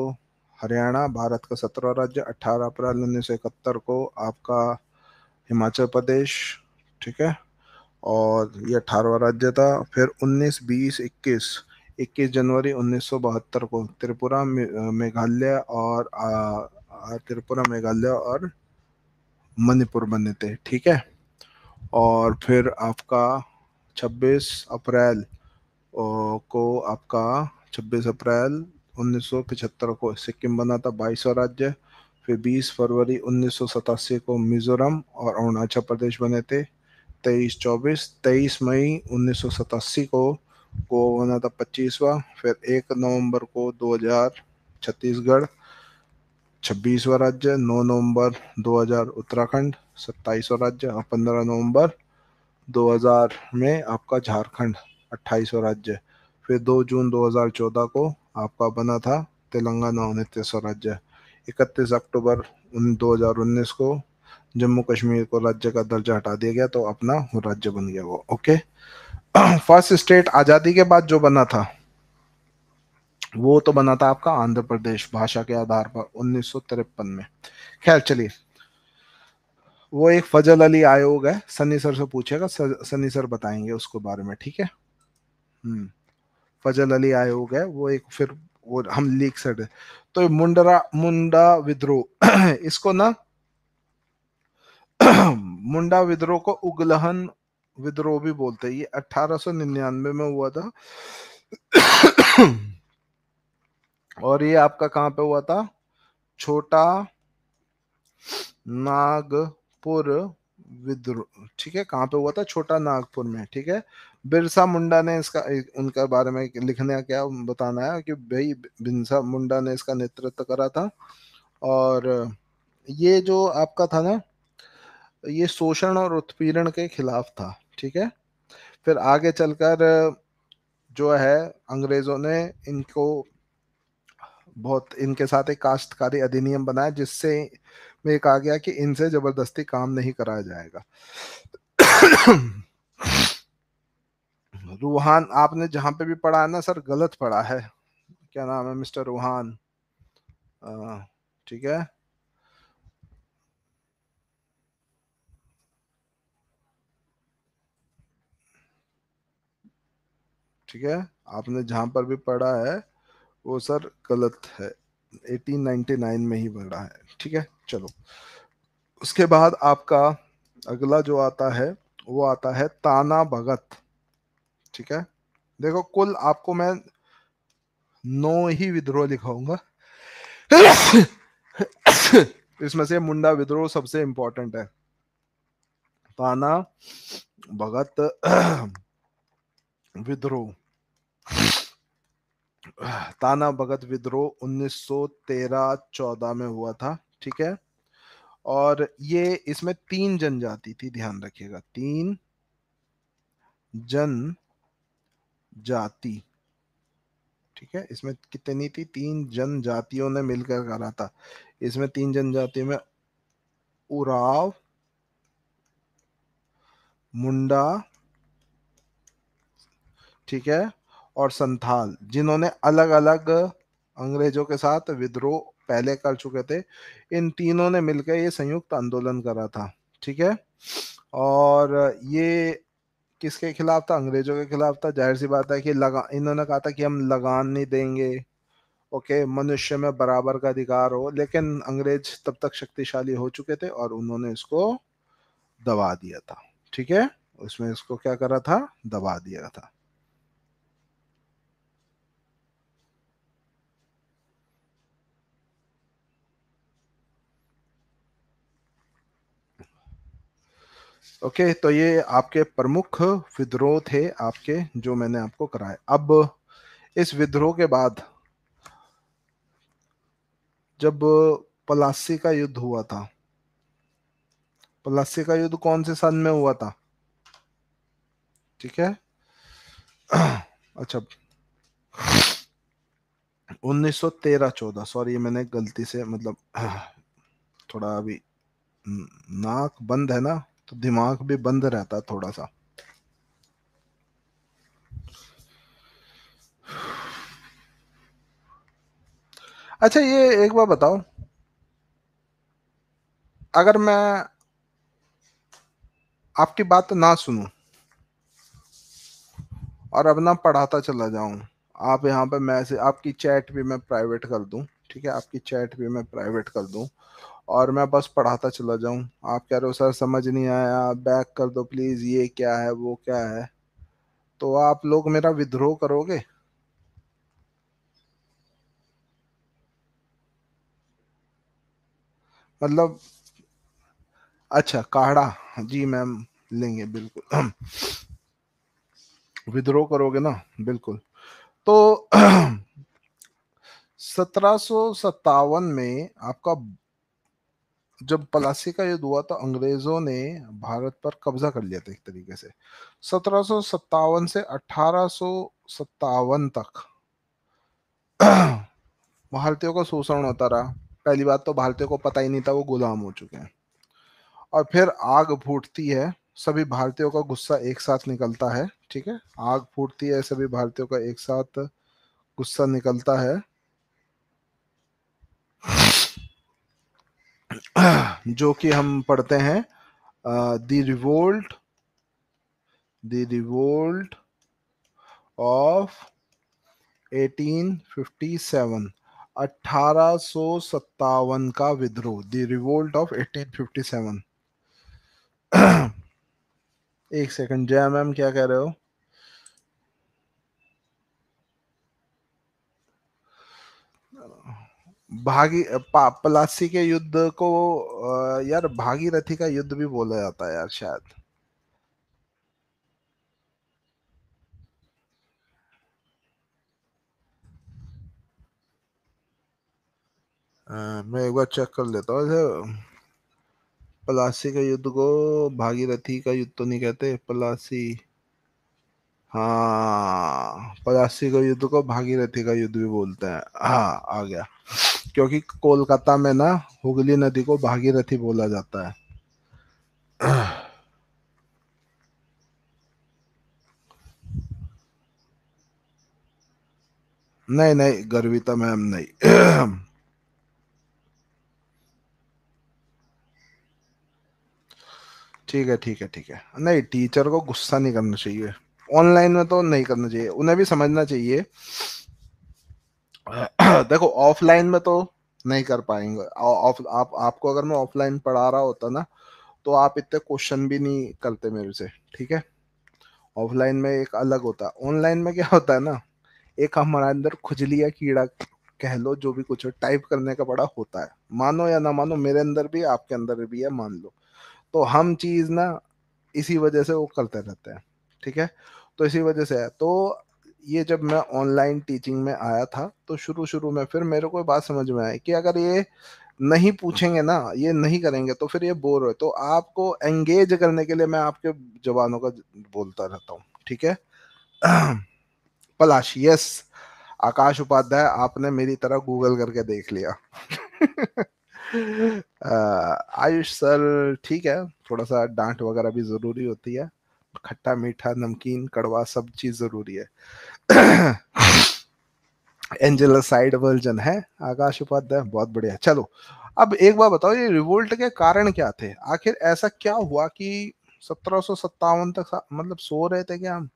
हरियाणा भारत का सत्रवा राज्य 18 अप्रैल 1971 को आपका हिमाचल प्रदेश ठीक है और ये अठारहवा राज्य था फिर 19 20 21 21 जनवरी बहत्तर को त्रिपुरा मेघालय और आ, त्रिपुरा मेघालय और मणिपुर बने थे ठीक है और फिर आपका 26 अप्रैल को आपका 26 अप्रैल 1975 को सिक्किम बना था बाईसवा राज्य फिर 20 फरवरी उन्नीस को मिजोरम और अरुणाचल प्रदेश बने थे तेईस चौबीस तेईस मई उन्नीस को गोवा बना था पच्चीसवा फिर एक नवंबर को 2000 छत्तीसगढ़ छब्बीसवा राज्य नौ नवंबर 2000 उत्तराखंड सत्ताईसवा राज्य पंद्रह नवंबर 2000 में आपका झारखंड अट्ठाईसवा राज्य फिर 2 जून 2014 को आपका बना था तेलंगाना उनतीसवा राज्य इकतीस अक्टूबर उन 2019 को जम्मू कश्मीर को राज्य का दर्जा हटा दिया गया तो अपना राज्य बन गया वो ओके (clears throat) फर्स्ट स्टेट आज़ादी के बाद जो बना था वो तो बना था आपका आंध्र प्रदेश भाषा के आधार पर उन्नीस में खैर चलिए वो एक फजल अली आयोग है सनी सर से पूछेगा सनी सर बताएंगे उसको बारे में ठीक है हम्म फजल अली आयोग है वो एक फिर वो हम लीक सर तो मुंडरा मुंडा विद्रोह (clears throat) इसको ना (clears throat) मुंडा विद्रोह को उगलहन विद्रोह भी बोलते हैं ये 1899 में हुआ था (clears throat) और ये आपका कहाँ पे हुआ था छोटा नागपुर विद्रोह ठीक है कहाँ पे हुआ था छोटा नागपुर में ठीक है बिरसा मुंडा ने इसका उनका बारे में लिखने क्या बताना है कि भाई बिरसा मुंडा ने इसका नेतृत्व करा था और ये जो आपका था ना ये शोषण और उत्पीड़न के खिलाफ था ठीक है फिर आगे चलकर जो है अंग्रेजों ने इनको बहुत इनके साथ एक काश्तकारी अधिनियम बनाया जिससे में कहा गया कि इनसे जबरदस्ती काम नहीं कराया जाएगा रूहान आपने जहां पे भी पढ़ा है ना सर गलत पढ़ा है क्या नाम है मिस्टर रूहान ठीक है ठीक है आपने जहां पर भी पढ़ा है वो सर गलत है 1899 में ही बढ़ा है ठीक है चलो उसके बाद आपका अगला जो आता है वो आता है ताना भगत ठीक है देखो कुल आपको मैं नौ ही विद्रोह लिखाऊंगा इसमें से मुंडा विद्रोह सबसे इंपॉर्टेंट है ताना भगत विद्रोह ताना भगत विद्रोह 1913-14 में हुआ था ठीक है और ये इसमें तीन जनजाति थी ध्यान रखिएगा तीन जन जाति ठीक है इसमें कितनी थी तीन जनजातियों ने मिलकर करा था इसमें तीन जनजातियों में उराव मुंडा ठीक है और संथाल जिन्होंने अलग अलग अंग्रेजों के साथ विद्रोह पहले कर चुके थे इन तीनों ने मिलकर ये संयुक्त आंदोलन करा था ठीक है और ये किसके खिलाफ था अंग्रेजों के खिलाफ था जाहिर सी बात है कि लगा इन्होंने कहा था कि हम लगान नहीं देंगे ओके मनुष्य में बराबर का अधिकार हो लेकिन अंग्रेज तब तक शक्तिशाली हो चुके थे और उन्होंने इसको दबा दिया था ठीक है उसमें इसको क्या करा था दबा दिया था ओके तो ये आपके प्रमुख विद्रोह थे आपके जो मैंने आपको कराए अब इस विद्रोह के बाद जब पलासी का युद्ध हुआ था पलासी का युद्ध कौन से सन में हुआ था ठीक है (clears throat) अच्छा 1913-14 सॉरी मैंने गलती से मतलब (clears throat) थोड़ा अभी नाक बंद है ना तो दिमाग भी बंद रहता थोड़ा सा अच्छा ये एक बार बताओ अगर मैं आपकी बात ना सुनूं और अपना पढ़ाता चला जाऊं आप यहाँ पे मैसेज आपकी चैट भी मैं प्राइवेट कर दूं ठीक है आपकी चैट भी मैं प्राइवेट कर दूं और मैं बस पढ़ाता चला जाऊं आप कह रहे हो सर समझ नहीं आया बैक कर दो प्लीज़ ये क्या है वो क्या है तो आप लोग मेरा विद्रोह करोगे मतलब अच्छा काढ़ा जी मैम लेंगे बिल्कुल विद्रोह (clears throat) करोगे ना बिल्कुल तो (clears throat) सत्रह में आपका जब पलासी का युद्ध हुआ तो अंग्रेजों ने भारत पर कब्जा कर लिया था एक तरीके से सत्रह से अठारह तक (clears throat) भारतीयों का शोषण होता रहा पहली बात तो भारतीयों को पता ही नहीं था वो गुलाम हो चुके हैं और फिर आग फूटती है सभी भारतीयों का गुस्सा एक साथ निकलता है ठीक है आग फूटती है सभी भारतीयों का एक साथ गुस्सा निकलता है जो कि हम पढ़ते हैं the revolt the revolt of 1857 1857 का विद्रोह द रिवोल्ट ऑफ 1857 (clears throat) एक सेकंड जय मैम क्या कह रहे हो भागी पलासी के युद्ध को यार भागीरथी का युद्ध भी बोला जाता है यार शायद मैं एक बार चेक कर लेता हूँ पलासी के युद्ध को भागीरथी का युद्ध तो नहीं कहते पलासी हाँ पलासी के युद्ध को भागीरथी का युद्ध भी बोलते हैं हाँ आ गया क्योंकि कोलकाता में ना हुगली नदी को भागीरथी बोला जाता है नहीं नहीं गर्विता तो मैम नहीं ठीक है ठीक है ठीक है नहीं टीचर को गुस्सा नहीं करना चाहिए ऑनलाइन में तो नहीं करना चाहिए उन्हें भी समझना चाहिए (clears throat) देखो ऑफलाइन में तो नहीं कर पाएंगे आप, आप आपको अगर मैं ऑफलाइन पढ़ा रहा होता ना तो आप इतने क्वेश्चन भी नहीं करते मेरे से ठीक है ऑफलाइन में एक अलग होता है ऑनलाइन में क्या होता है ना एक हमारे अंदर खुजली या कीड़ा कह लो जो भी कुछ टाइप करने का बड़ा होता है मानो या ना मानो मेरे अंदर भी आपके अंदर भी है मान लो तो हम चीज ना इसी वजह से वो करते रहते हैं ठीक है तो इसी वजह से है तो ये जब मैं ऑनलाइन टीचिंग में आया था तो शुरू शुरू में फिर मेरे को बात समझ में आई कि अगर ये नहीं पूछेंगे ना ये नहीं करेंगे तो फिर ये बोर हो तो आपको एंगेज करने के लिए मैं आपके जवानों का बोलता रहता हूँ ठीक है (clears throat) पलाश यस आकाश उपाध्याय आपने मेरी तरह गूगल करके देख लिया (laughs) आयुष सर ठीक है थोड़ा सा डांट वगैरह भी जरूरी होती है खट्टा मीठा नमकीन कड़वा सब चीज जरूरी है साइड वर्जन है आकाश उपाध्याय बहुत बढ़िया चलो अब एक बार बताओ ये रिवोल्ट के कारण क्या थे आखिर ऐसा क्या हुआ कि सत्रह तक मतलब सो रहे थे क्या हम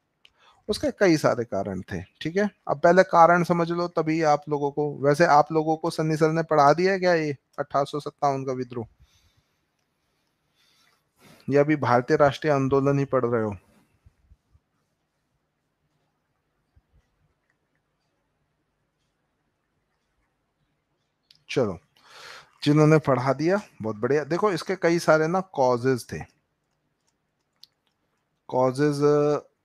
उसके कई सारे कारण थे ठीक है अब पहले कारण समझ लो तभी आप लोगों को वैसे आप लोगों को सन्नी सर ने पढ़ा दिया क्या ये अठारह का विद्रोह या अभी भारतीय राष्ट्रीय आंदोलन ही पढ़ रहे हो चलो जिन्होंने पढ़ा दिया बहुत बढ़िया देखो इसके कई सारे ना कॉजेज थे कॉजेज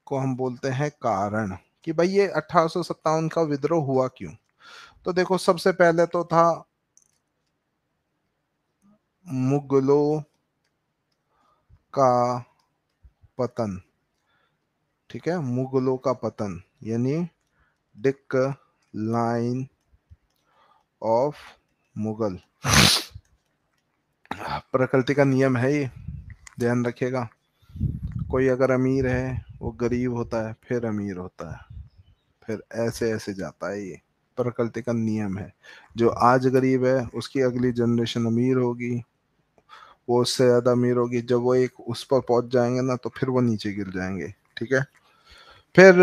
को हम बोलते हैं कारण कि भाई ये अठारह का विद्रोह हुआ क्यों तो देखो सबसे पहले तो था मुगलों का पतन ठीक है मुगलों का पतन यानी डिक लाइन ऑफ मुगल हाँ, प्रकृति का नियम है ये ध्यान रखेगा कोई अगर अमीर है वो गरीब होता है फिर अमीर होता है फिर ऐसे ऐसे जाता है ये प्रकृति का नियम है जो आज गरीब है उसकी अगली जनरेशन अमीर होगी वो उससे ज़्यादा अमीर होगी जब वो एक उस पर पहुंच जाएंगे ना तो फिर वो नीचे गिर जाएंगे ठीक है फिर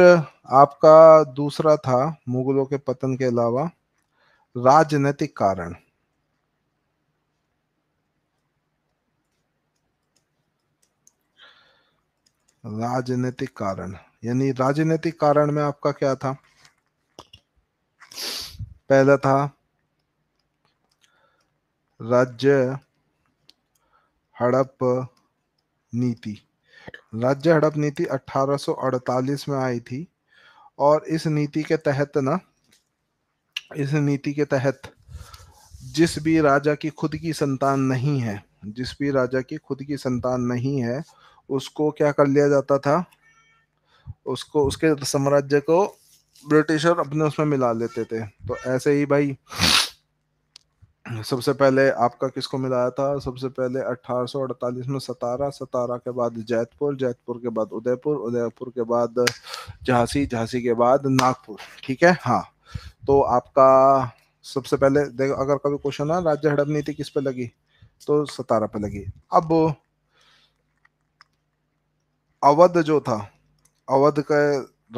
आपका दूसरा था मुगलों के पतन के अलावा राजनीतिक कारण राजनीतिक कारण यानी राजनीतिक कारण में आपका क्या था पहला था राज्य हड़प नीति राज्य हड़प नीति 1848 में आई थी और इस नीति के तहत ना इस नीति के तहत जिस भी राजा की खुद की संतान नहीं है जिस भी राजा की खुद की संतान नहीं है उसको क्या कर लिया जाता था उसको उसके साम्राज्य को ब्रिटिशर अपने उसमें मिला लेते थे तो ऐसे ही भाई सबसे पहले आपका किसको मिलाया था सबसे पहले 1848 में सतारा सतारा के बाद जैतपुर जैतपुर के बाद उदयपुर उदयपुर के बाद झांसी झांसी के बाद नागपुर ठीक है हाँ तो आपका सबसे पहले देखो अगर कभी क्वेश्चन है राज्य हड़प नीति किस पे लगी तो सतारा पे लगी अब अवध जो था अवध का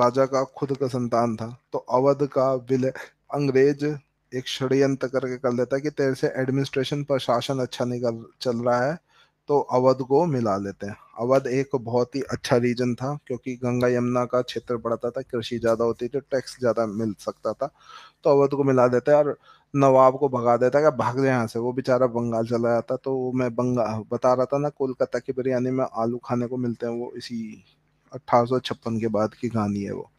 राजा का खुद का संतान था तो अवध का विलय अंग्रेज एक षड्यंत्र करके कर लेता कि तेरे से एडमिनिस्ट्रेशन प्रशासन अच्छा नहीं कर चल रहा है तो अवध को मिला लेते हैं अवध एक बहुत ही अच्छा रीजन था क्योंकि गंगा यमुना का क्षेत्र बढ़ता था कृषि ज्यादा होती थी टैक्स ज्यादा मिल सकता था तो अवध को मिला देते और नवाब को भगा देता है भाग जाए यहाँ से वो बेचारा बंगाल चला जाता तो मैं बंगाल बता रहा था ना कोलकाता की बिरयानी में आलू खाने को मिलते हैं वो इसी अठारह के बाद की कहानी है वो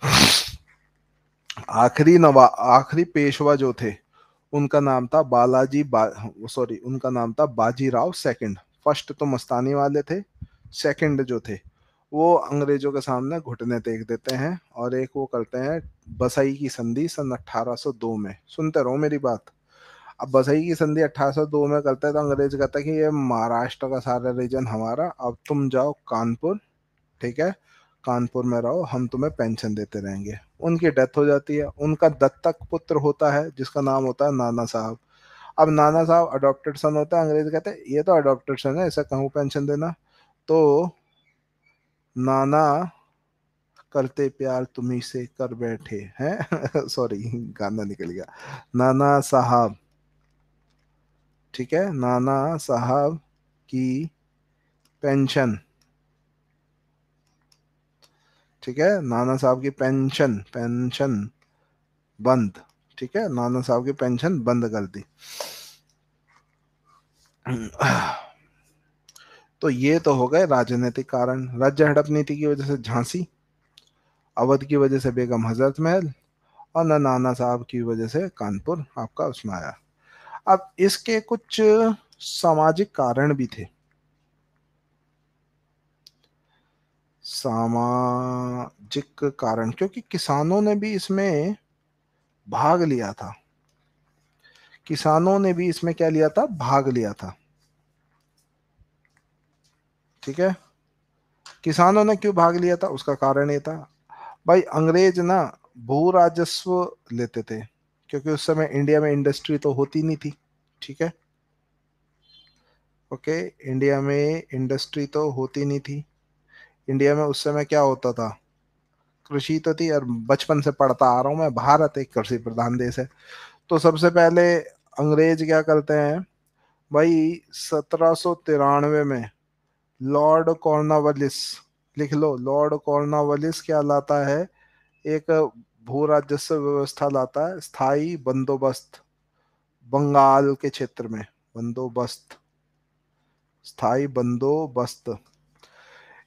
आखिरी नवा आखिरी पेशवा जो थे उनका नाम था बालाजी बा सॉरी उनका नाम था बाजीराव सेकंड फर्स्ट तो मस्तानी वाले थे सेकंड जो थे वो अंग्रेजों के सामने घुटने टेक देते हैं और एक वो करते हैं बसई की संधि सन 1802 में सुनते रहो मेरी बात अब बसई की संधि 1802 में करते हैं तो अंग्रेज कहता है कि ये महाराष्ट्र का सारा रीजन हमारा अब तुम जाओ कानपुर ठीक है कानपुर में रहो हम तुम्हें पेंशन देते रहेंगे उनकी डेथ हो जाती है उनका दत्तक पुत्र होता है जिसका नाम होता है नाना साहब अब नाना साहब अडोप्टेड सन होता है अंग्रेज कहते हैं ये तो अडोप्टेड सन है ऐसा कहूँ पेंशन देना तो नाना करते प्यार तुम्ही से कर बैठे हैं सॉरी (laughs) गाना निकल गया नाना साहब ठीक है नाना साहब की पेंशन ठीक है नाना साहब की पेंशन पेंशन बंद ठीक है नाना साहब की पेंशन बंद कर दी तो ये तो हो गए राजनीतिक कारण राज्य हड़प नीति की वजह से झांसी अवध की वजह से बेगम हजरत महल और नाना साहब की वजह से कानपुर आपका उसमें आया अब इसके कुछ सामाजिक कारण भी थे सामाजिक कारण क्योंकि किसानों ने भी इसमें भाग लिया था किसानों ने भी इसमें क्या लिया था भाग लिया था ठीक है किसानों ने क्यों भाग लिया था उसका कारण ये था भाई अंग्रेज ना भू राजस्व लेते थे क्योंकि उस समय इंडिया में इंडस्ट्री तो होती नहीं थी ठीक है ओके इंडिया में इंडस्ट्री तो होती नहीं थी इंडिया में उस समय क्या होता था कृषि तो थी और बचपन से पढ़ता आ रहा हूँ मैं भारत एक कृषि प्रधान देश है तो सबसे पहले अंग्रेज क्या करते हैं भाई सत्रह में लॉर्ड कॉर्नावलिस लिख लो लॉर्ड कॉर्नावलिस क्या लाता है एक भू राजस्व व्यवस्था लाता है स्थाई बंदोबस्त बंगाल के क्षेत्र में बंदोबस्त स्थाई बंदोबस्त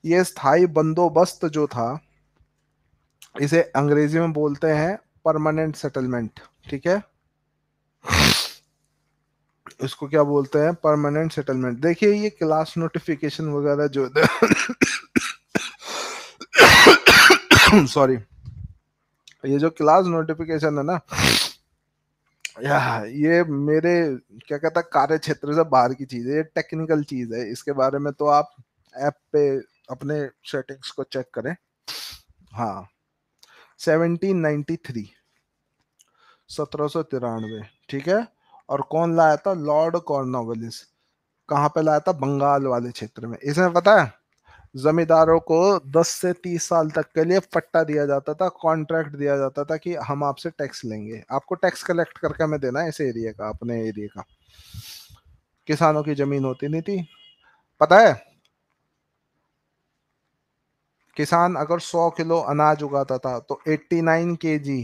ये स्थाई बंदोबस्त जो था इसे अंग्रेजी में बोलते हैं परमानेंट सेटलमेंट ठीक है इसको क्या बोलते हैं परमानेंट सेटलमेंट देखिए ये क्लास नोटिफिकेशन वगैरह जो सॉरी (coughs) ये जो क्लास नोटिफिकेशन है ना या ये मेरे क्या कहता है कार्य क्षेत्र से बाहर की चीज है ये टेक्निकल चीज है इसके बारे में तो आप ऐप पे अपने सेटिंग्स को चेक करें हाँ 1793 ठीक है और कौन लाया था लॉर्ड कॉर्नोवलिस कहाँ पे लाया था बंगाल वाले क्षेत्र में इसमें पता है जमींदारों को 10 से 30 साल तक के लिए पट्टा दिया जाता था कॉन्ट्रैक्ट दिया जाता था कि हम आपसे टैक्स लेंगे आपको टैक्स कलेक्ट करके हमें देना है इस एरिया का अपने एरिया का किसानों की जमीन होती नहीं थी पता है किसान अगर 100 किलो अनाज उगाता था तो 89 जी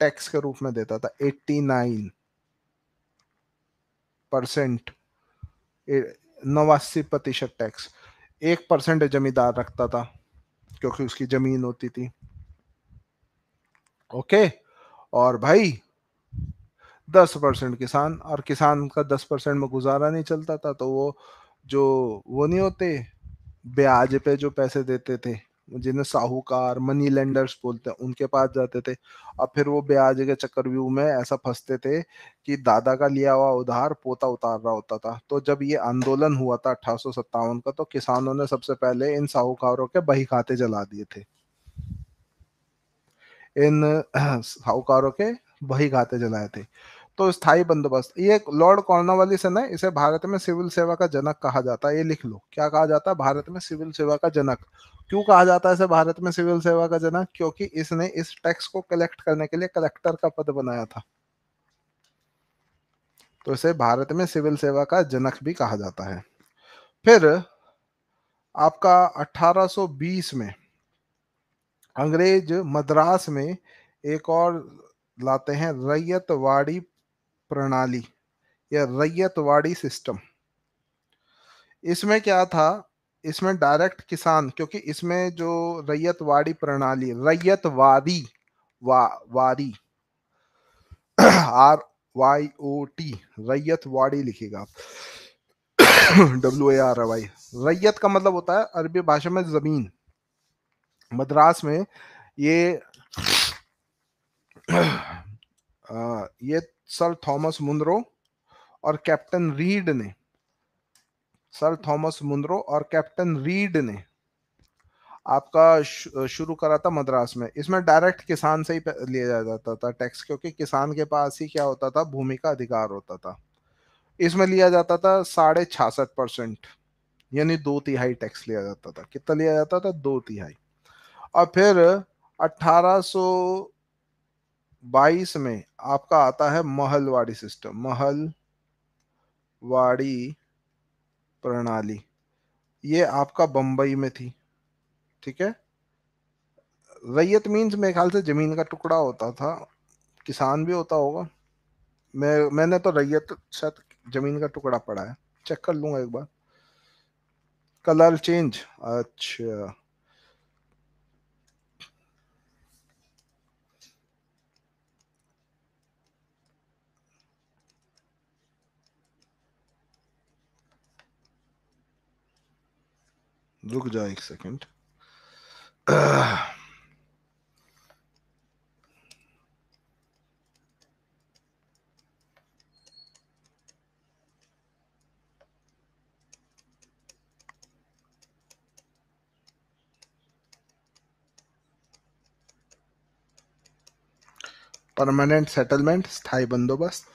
टैक्स के रूप में देता था 89 परसेंट नवासी प्रतिशत टैक्स एक परसेंट जमींदार रखता था क्योंकि उसकी जमीन होती थी ओके और भाई दस परसेंट किसान और किसान का दस परसेंट में गुजारा नहीं चलता था तो वो जो वो नहीं होते ब्याज पे जो पैसे देते थे जिन्हें साहूकार मनी लेंडर्स बोलते हैं उनके पास जाते थे और फिर वो ब्याज के चक्रव्यूह में ऐसा फंसते थे कि दादा का लिया हुआ उधार पोता उतार रहा होता था तो जब ये आंदोलन हुआ था अठारह का तो किसानों ने सबसे पहले इन साहूकारों के बही खाते जला दिए थे इन (clears throat) साहूकारों के बही खाते जलाए थे तो स्थायी बंदोबस्त ये लॉर्ड कॉर्नवालिस से ना इसे भारत में सिविल सेवा का जनक कहा जाता है ये लिख लो क्या कहा जाता है भारत में सिविल सेवा का जनक क्यों कहा जाता है इसे भारत में सिविल सेवा का जनक क्योंकि इसने इस टैक्स को कलेक्ट करने के लिए कलेक्टर का पद बनाया था तो इसे भारत में सिविल सेवा का जनक भी कहा जाता है फिर आपका 1820 में अंग्रेज मद्रास में एक और लाते हैं रैयतवाड़ी प्रणाली या रैयतवाड़ी सिस्टम इसमें क्या था इसमें डायरेक्ट किसान क्योंकि इसमें जो रैयतवाड़ी प्रणाली वादी वा वारी R Y O T Ryotwari लिखेगा डब्ल्यू ए आर वाई रैयत का मतलब होता है अरबी भाषा में जमीन मद्रास में ये आ, ये सर थॉमस मुंद्रो और कैप्टन रीड ने सर थॉमस मुंद्रो और कैप्टन रीड ने आपका शुरू करा था मद्रास में इसमें डायरेक्ट किसान से ही लिया जाता था टैक्स क्योंकि किसान के पास ही क्या होता था भूमि का अधिकार होता था इसमें लिया जाता था साढ़े छियासठ परसेंट यानी दो तिहाई टैक्स लिया जाता था कितना लिया जाता था दो तिहाई और फिर 1822 में आपका आता है महलवाड़ी सिस्टम महलवाड़ी प्रणाली ये आपका बम्बई में थी ठीक है रैयत मीन्स मेरे ख्याल से ज़मीन का टुकड़ा होता था किसान भी होता होगा मैं मैंने तो रैयत शायद ज़मीन का टुकड़ा पड़ा है चेक कर लूँगा एक बार कलर चेंज अच्छा रुक जाओ एक सेकंड परमानेंट सेटलमेंट स्थायी बंदोबस्त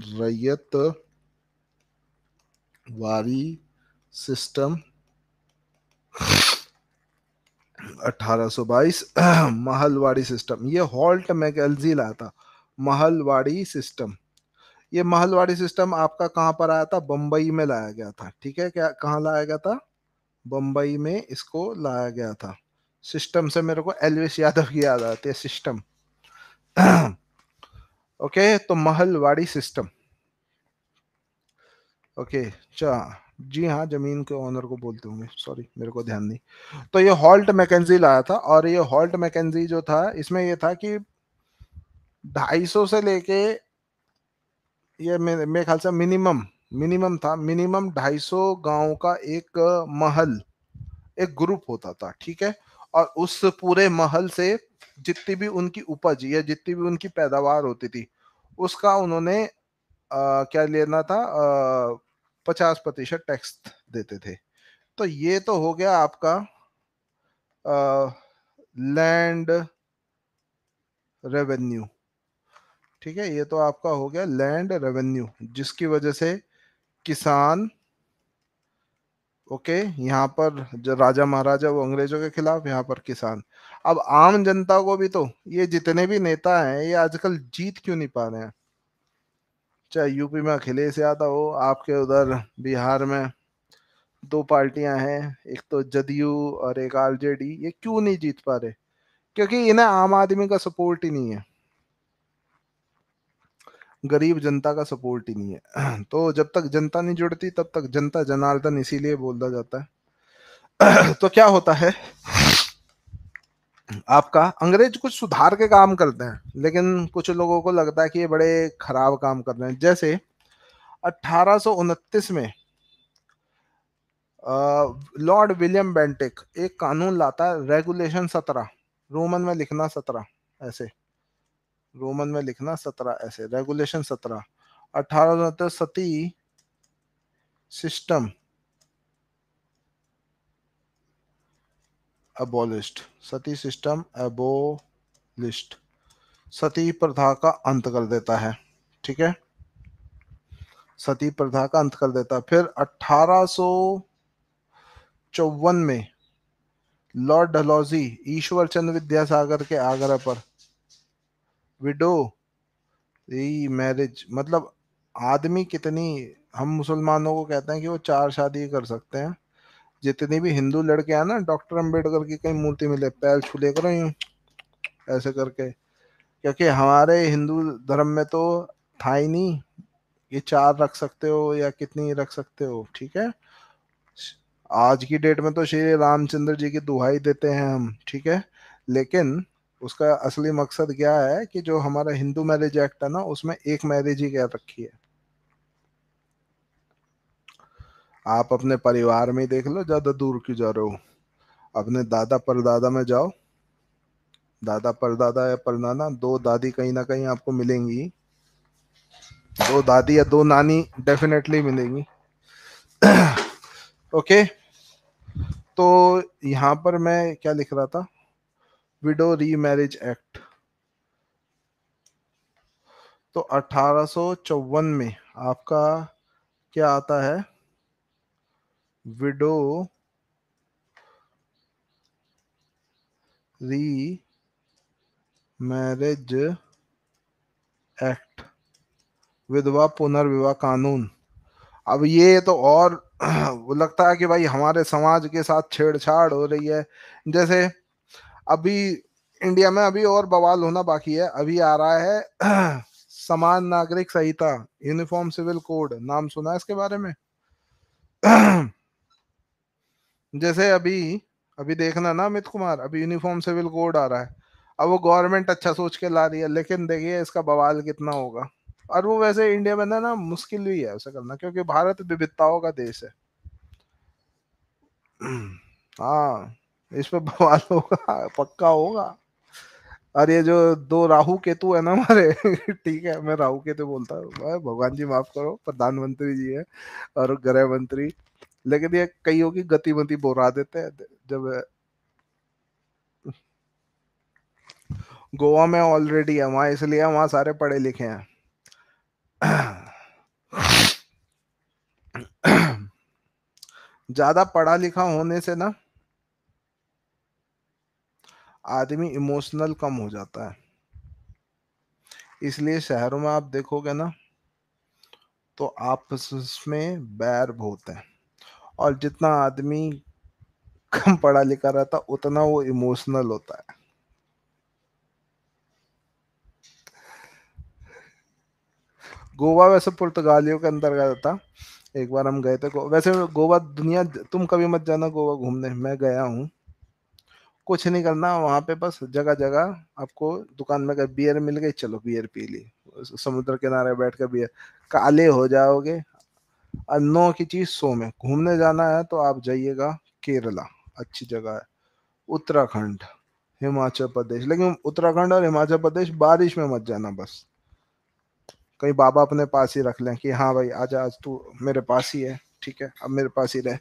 Ryotwari system 1822 Mahalwari system ये हॉल्ट मैकेजी लाया था महलवाड़ी सिस्टम ये महलवाड़ी सिस्टम आपका कहाँ पर आया था बम्बई में लाया गया था ठीक है क्या कहाँ लाया गया था बम्बई में इसको लाया गया था सिस्टम से मेरे को एलविस यादव की याद आती है सिस्टम ओके तो महलवाड़ी सिस्टम ओके चा जी हाँ जमीन के ओनर को बोलते होंगे सॉरी मेरे को ध्यान नहीं तो ये हॉल्ट मैकेजी लाया था और ये हॉल्ट मैकेजी जो था इसमें ये था कि 250 से लेके ये मेरे, मेरे ख्याल से मिनिमम मिनिमम था मिनिमम 250 गांव का एक महल एक ग्रुप होता था ठीक है और उस पूरे महल से जितनी भी उनकी उपज या जितनी भी उनकी पैदावार होती थी उसका उन्होंने आ, क्या लेना था पचास प्रतिशत टैक्स देते थे तो ये तो हो गया आपका आ, लैंड रेवेन्यू ठीक है ये तो आपका हो गया लैंड रेवेन्यू जिसकी वजह से किसान ओके यहाँ पर जो राजा महाराजा वो अंग्रेजों के खिलाफ यहाँ पर किसान अब आम जनता को भी तो ये जितने भी नेता हैं ये आजकल जीत क्यों नहीं पा रहे हैं चाहे यूपी में अखिलेश यादव हो आपके उधर बिहार में दो पार्टियां हैं एक तो जदयू और एक आरजेडी ये क्यों नहीं जीत पा रहे क्योंकि इन्हें आम आदमी का सपोर्ट ही नहीं है गरीब जनता का सपोर्ट ही नहीं है तो जब तक जनता नहीं जुड़ती तब तक जनता जनार्दन इसीलिए बोलता जाता है (clears throat) तो क्या होता है आपका अंग्रेज कुछ सुधार के काम करते हैं लेकिन कुछ लोगों को लगता है कि ये बड़े खराब काम कर रहे हैं जैसे अठारह में लॉर्ड विलियम बेंटिक एक कानून लाता है रेगुलेशन सत्रह रोमन में लिखना सत्रह ऐसे रोमन में लिखना सत्रह ऐसे रेगुलेशन सत्रह अठारह sati system abolished sati system abolished sati प्रथा का अंत कर देता है ठीक है सती प्रथा का अंत कर देता फिर अठारह में लॉर्ड डलौजी ईश्वर चंद विद्यासागर के आग्रह पर विडो री मैरिज मतलब आदमी कितनी हम मुसलमानों को कहते हैं कि वो चार शादी कर सकते हैं जितने भी हिंदू लड़के हैं ना डॉक्टर अम्बेडकर की कहीं मूर्ति मिले पैर छू ले रही हूँ ऐसे करके क्योंकि हमारे हिंदू धर्म में तो था ही नहीं ये चार रख सकते हो या कितनी रख सकते हो ठीक है आज की डेट में तो श्री रामचंद्र जी की दुहाई देते हैं हम ठीक है लेकिन उसका असली मकसद क्या है कि जो हमारा हिंदू मैरिज एक्ट है ना उसमें एक मैरिज ही क्या रखी है आप अपने परिवार में देख लो ज्यादा दूर क्यों जा रहे हो अपने दादा परदादा में जाओ दादा परदादा या परनाना दो दादी कहीं ना कहीं आपको मिलेंगी दो दादी या दो नानी डेफिनेटली मिलेंगी ओके (clears throat) तो यहाँ पर मैं क्या लिख रहा था विडो रीमैरिज एक्ट तो अठारह में आपका क्या आता है विडो री मैरिज एक्ट विधवा पुनर्विवाह कानून अब ये तो और (clears throat) लगता है कि भाई हमारे समाज के साथ छेड़छाड़ हो रही है जैसे अभी इंडिया में अभी और बवाल होना बाकी है अभी आ रहा है (clears throat) समान नागरिक संहिता यूनिफॉर्म सिविल कोड नाम सुना है इसके बारे में (clears throat) जैसे अभी अभी देखना ना अमित कुमार अभी यूनिफॉर्म सिविल कोड आ रहा है अब वो गवर्नमेंट अच्छा सोच के ला रही है लेकिन देखिए इसका बवाल कितना होगा और वो वैसे इंडिया में ना मुश्किल भी है उसे करना क्योंकि भारत विविधताओं का देश है (clears throat) हाँ इस पर बवाल होगा पक्का होगा और ये जो दो राहु केतु है ना हमारे (laughs) ठीक है मैं राहु केतु बोलता हूँ भगवान जी माफ करो प्रधानमंत्री जी है और गृह मंत्री लेकिन ये कई होगी गति मती बोरा देते हैं जब गोवा में ऑलरेडी है वहां इसलिए वहां सारे पढ़े लिखे हैं ज्यादा पढ़ा लिखा होने से ना आदमी इमोशनल कम हो जाता है इसलिए शहरों में आप देखोगे ना तो आपस में बैर बहुत है और जितना आदमी कम पढ़ा लिखा रहता उतना वो इमोशनल होता है गोवा वैसे पुर्तगालियों के अंदर गया था एक बार हम गए थे गो, वैसे गोवा दुनिया तुम कभी मत जाना गोवा घूमने मैं गया हूँ कुछ नहीं करना वहाँ पे बस जगह जगह आपको दुकान में अगर बियर मिल गई चलो बियर पी ली समुद्र किनारे बैठ कर बियर काले हो जाओगे नौ की चीज सो में घूमने जाना है तो आप जाइएगा केरला अच्छी जगह है उत्तराखंड हिमाचल प्रदेश लेकिन उत्तराखंड और हिमाचल प्रदेश बारिश में मत जाना बस कहीं बाबा अपने पास ही रख लें कि हाँ भाई आज आज तू मेरे पास ही है ठीक है अब मेरे पास ही रहे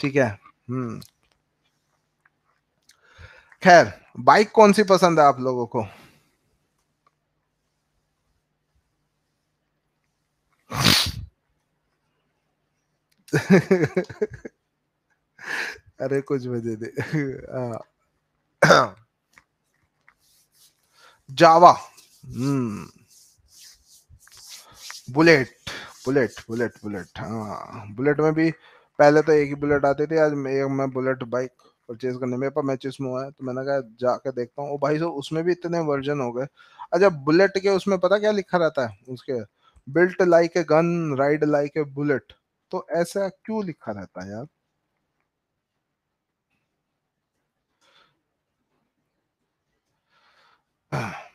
ठीक है हम्म खैर बाइक कौन सी पसंद है आप लोगों को (laughs) अरे कुछ बजे दे हाँ। (clears throat) जावा हम्म बुलेट बुलेट बुलेट बुलेट हाँ बुलेट में भी पहले तो एक ही बुलेट आती थी आज मैं, मैं बुलेट बाइक परचेज करने में पर मैचेस में हुआ है तो मैंने कहा जाके देखता हूँ वो भाई सो तो उसमें भी इतने वर्जन हो गए अच्छा बुलेट के उसमें पता क्या लिखा रहता है उसके built like a gun ride like a bullet तो ऐसा क्यों लिखा रहता है यार Ah. (clears throat)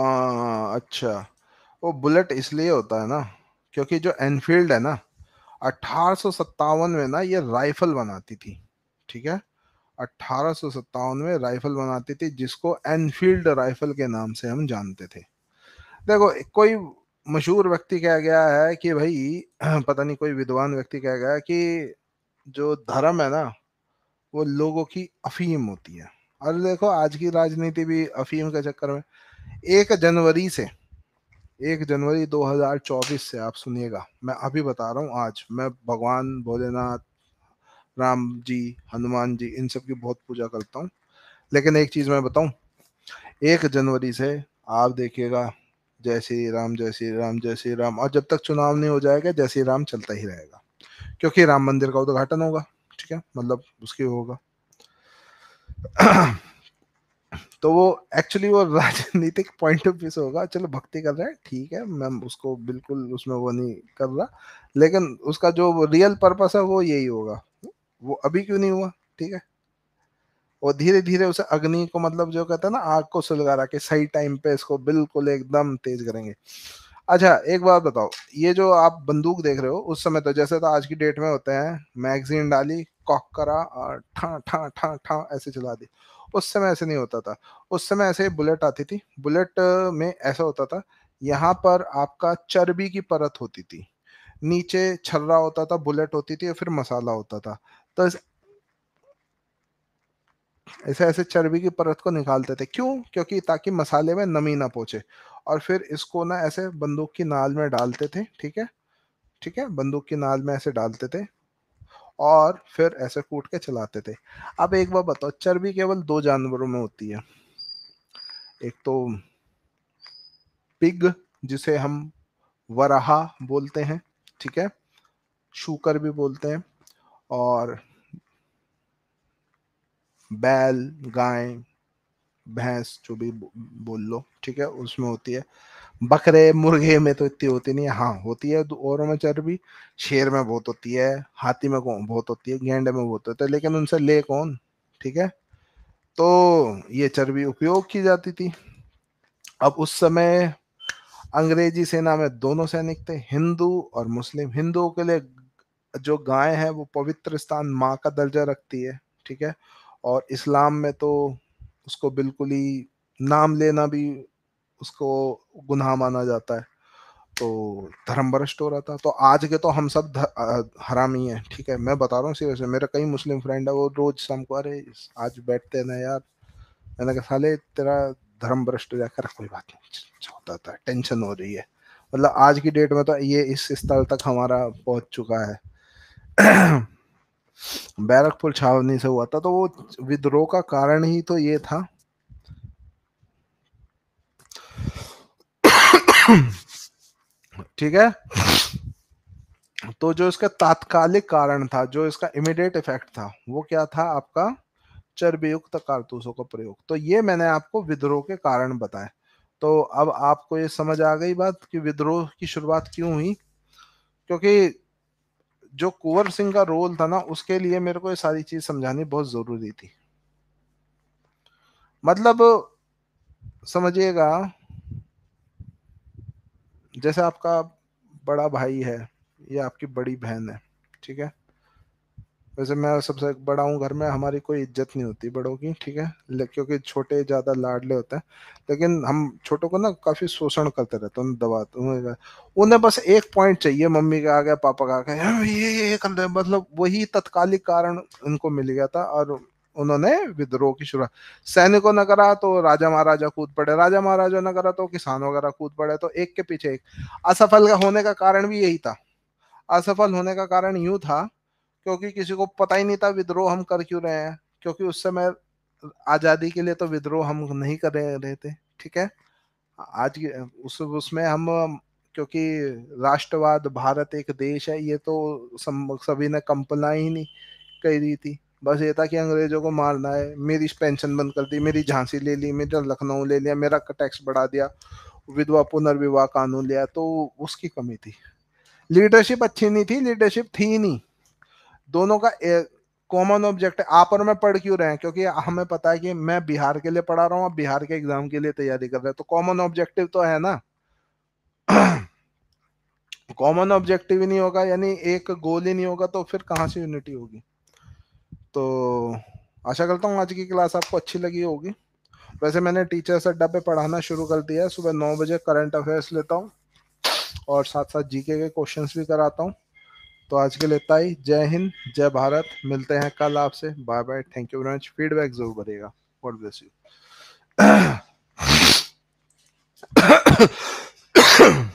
हाँ, अच्छा वो बुलेट इसलिए होता है ना क्योंकि जो एनफील्ड है ना अठारह में ना ये राइफल बनाती थी ठीक है अठारह में राइफल बनाती थी जिसको एनफील्ड राइफल के नाम से हम जानते थे देखो कोई मशहूर व्यक्ति कह गया है कि भाई (clears throat) पता नहीं कोई विद्वान व्यक्ति कह गया कि जो धर्म है ना वो लोगों की अफीम होती है और देखो आज की राजनीति भी अफीम के चक्कर में एक जनवरी से एक जनवरी 2024 से आप सुनिएगा मैं अभी बता रहा हूँ आज मैं भगवान भोलेनाथ राम जी हनुमान जी इन सब की बहुत पूजा करता हूँ लेकिन एक चीज़ मैं बताऊ एक जनवरी से आप देखिएगा जय श्री राम जय श्री राम जय श्री राम और जब तक चुनाव नहीं हो जाएगा जय श्री राम चलता ही रहेगा क्योंकि राम मंदिर का उद्घाटन होगा ठीक है मतलब उसके होगा तो वो एक्चुअली वो (laughs) राजनीतिक पॉइंट ऑफ व्यू से होगा चलो भक्ति कर रहे हैं ठीक है मैम उसको बिल्कुल उसमें वो नहीं कर रहा लेकिन उसका जो रियल पर्पस है वो यही होगा वो अभी क्यों नहीं हुआ ठीक है और धीरे धीरे उसे अग्नि को मतलब जो कहता है ना आग को सुलगा रहा कि सही टाइम पे इसको बिल्कुल एकदम तेज करेंगे अच्छा एक बात बताओ ये जो आप बंदूक देख रहे हो उस समय तो जैसे तो आज की डेट में होते हैं मैगजीन डाली कॉक करा और ठा ठा ठा ठा ऐसे चला दी उस समय ऐसे नहीं होता था उस समय ऐसे बुलेट आती थी बुलेट में ऐसा होता था यहाँ पर आपका चर्बी की परत होती थी नीचे छर्रा होता था बुलेट होती थी और फिर मसाला होता था तो ऐसे ऐसे चर्बी की परत को निकालते थे क्यों क्योंकि ताकि मसाले में नमी ना पहुंचे और फिर इसको ना ऐसे बंदूक की नाल में डालते थे ठीक है ठीक है बंदूक की नाल में ऐसे डालते थे और फिर ऐसे कूट के चलाते थे अब एक बार बताओ चर्बी केवल दो जानवरों में होती है एक तो पिग जिसे हम वराहा बोलते हैं ठीक है शूकर भी बोलते हैं और बैल गाय भैंस जो भी बोल लो ठीक है उसमें होती है बकरे मुर्गे में तो इतनी होती नहीं है हाँ होती है और में चर्बी शेर में बहुत होती है हाथी में बहुत होती है गेंडे में बहुत होता है लेकिन उनसे ले कौन ठीक है तो ये चर्बी उपयोग की जाती थी अब उस समय अंग्रेजी सेना में दोनों सैनिक थे हिंदू और मुस्लिम हिंदुओं के लिए जो गाय है वो पवित्र स्थान माँ का दर्जा रखती है ठीक है और इस्लाम में तो उसको बिल्कुल ही नाम लेना भी उसको गुनाह माना जाता है तो धर्म भ्रष्ट हो रहा था तो आज के तो हम सब हरामी हैं ठीक है मैं बता रहा हूँ सीरियस मेरा कई मुस्लिम फ्रेंड है वो रोज शाम को अरे आज बैठते ना यार मैंने कहा साले तेरा धर्म भ्रष्ट हो जाकर कोई बात नहीं होता था टेंशन हो रही है मतलब आज की डेट में तो ये इस स्तर तक हमारा पहुंच चुका है बैरकपुर छावनी से हुआ था तो वो विद्रोह का कारण ही तो ये था ठीक है तो जो इसका तात्कालिक कारण था जो इसका इमिडिएट इफेक्ट था वो क्या था आपका चर्बीयुक्त कारतूसों का प्रयोग तो ये मैंने आपको विद्रोह के कारण बताए तो अब आपको ये समझ आ गई बात कि विद्रोह की शुरुआत क्यों हुई क्योंकि जो कुंवर सिंह का रोल था ना उसके लिए मेरे को ये सारी चीज समझानी बहुत जरूरी थी मतलब समझिएगा जैसे आपका बड़ा भाई है या आपकी बड़ी बहन है ठीक है वैसे मैं सबसे बड़ा हूँ घर में हमारी कोई इज्जत नहीं होती बड़ों की ठीक है क्योंकि छोटे ज़्यादा लाडले होते हैं लेकिन हम छोटों को ना काफ़ी शोषण करते रहते हैं दबाते उन्हें बस एक पॉइंट चाहिए मम्मी का आ गया पापा का आ गया ये ये कर मतलब वही तत्कालिक कारण उनको मिल गया था और उन्होंने विद्रोह की शुरुआत सैनिकों ने करा तो राजा महाराजा कूद पड़े राजा महाराजा ने करा तो किसान वगैरह कूद पड़े तो एक के पीछे एक असफल होने का कारण भी यही था असफल होने का कारण यूं था क्योंकि किसी को पता ही नहीं था विद्रोह हम कर क्यों रहे हैं क्योंकि उस समय आज़ादी के लिए तो विद्रोह हम नहीं कर रहे थे ठीक है आज उस उसमें हम क्योंकि राष्ट्रवाद भारत एक देश है ये तो सभी ने कंपना ही नहीं कह रही थी बस ये था कि अंग्रेजों को मारना है मेरी पेंशन बंद कर दी मेरी झांसी ले ली मेरा लखनऊ ले लिया मेरा टैक्स बढ़ा दिया विधवा पुनर्विवाह कानून लिया तो उसकी कमी थी लीडरशिप अच्छी नहीं थी लीडरशिप थी नहीं दोनों का कॉमन ऑब्जेक्ट है आप और मैं पढ़ क्यों रहे हैं क्योंकि हमें पता है कि मैं बिहार के लिए पढ़ा रहा हूँ आप बिहार के एग्जाम के लिए तैयारी कर रहे हैं तो कॉमन ऑब्जेक्टिव तो है ना कॉमन (clears throat) ऑब्जेक्टिव ही नहीं होगा यानी एक गोल ही नहीं होगा तो फिर कहाँ से यूनिटी होगी तो आशा करता हूँ आज की क्लास आपको अच्छी लगी होगी वैसे मैंने टीचर्स अड्डा पे पढ़ाना शुरू कर दिया है सुबह नौ बजे करंट अफेयर्स लेता हूँ और साथ साथ जीके के क्वेश्चंस भी कराता हूँ तो आज के लिए ताई जय हिंद जय भारत मिलते हैं कल आपसे bye bye thank you very much feedback जरूर बढ़ेगा गॉड ब्लेस यू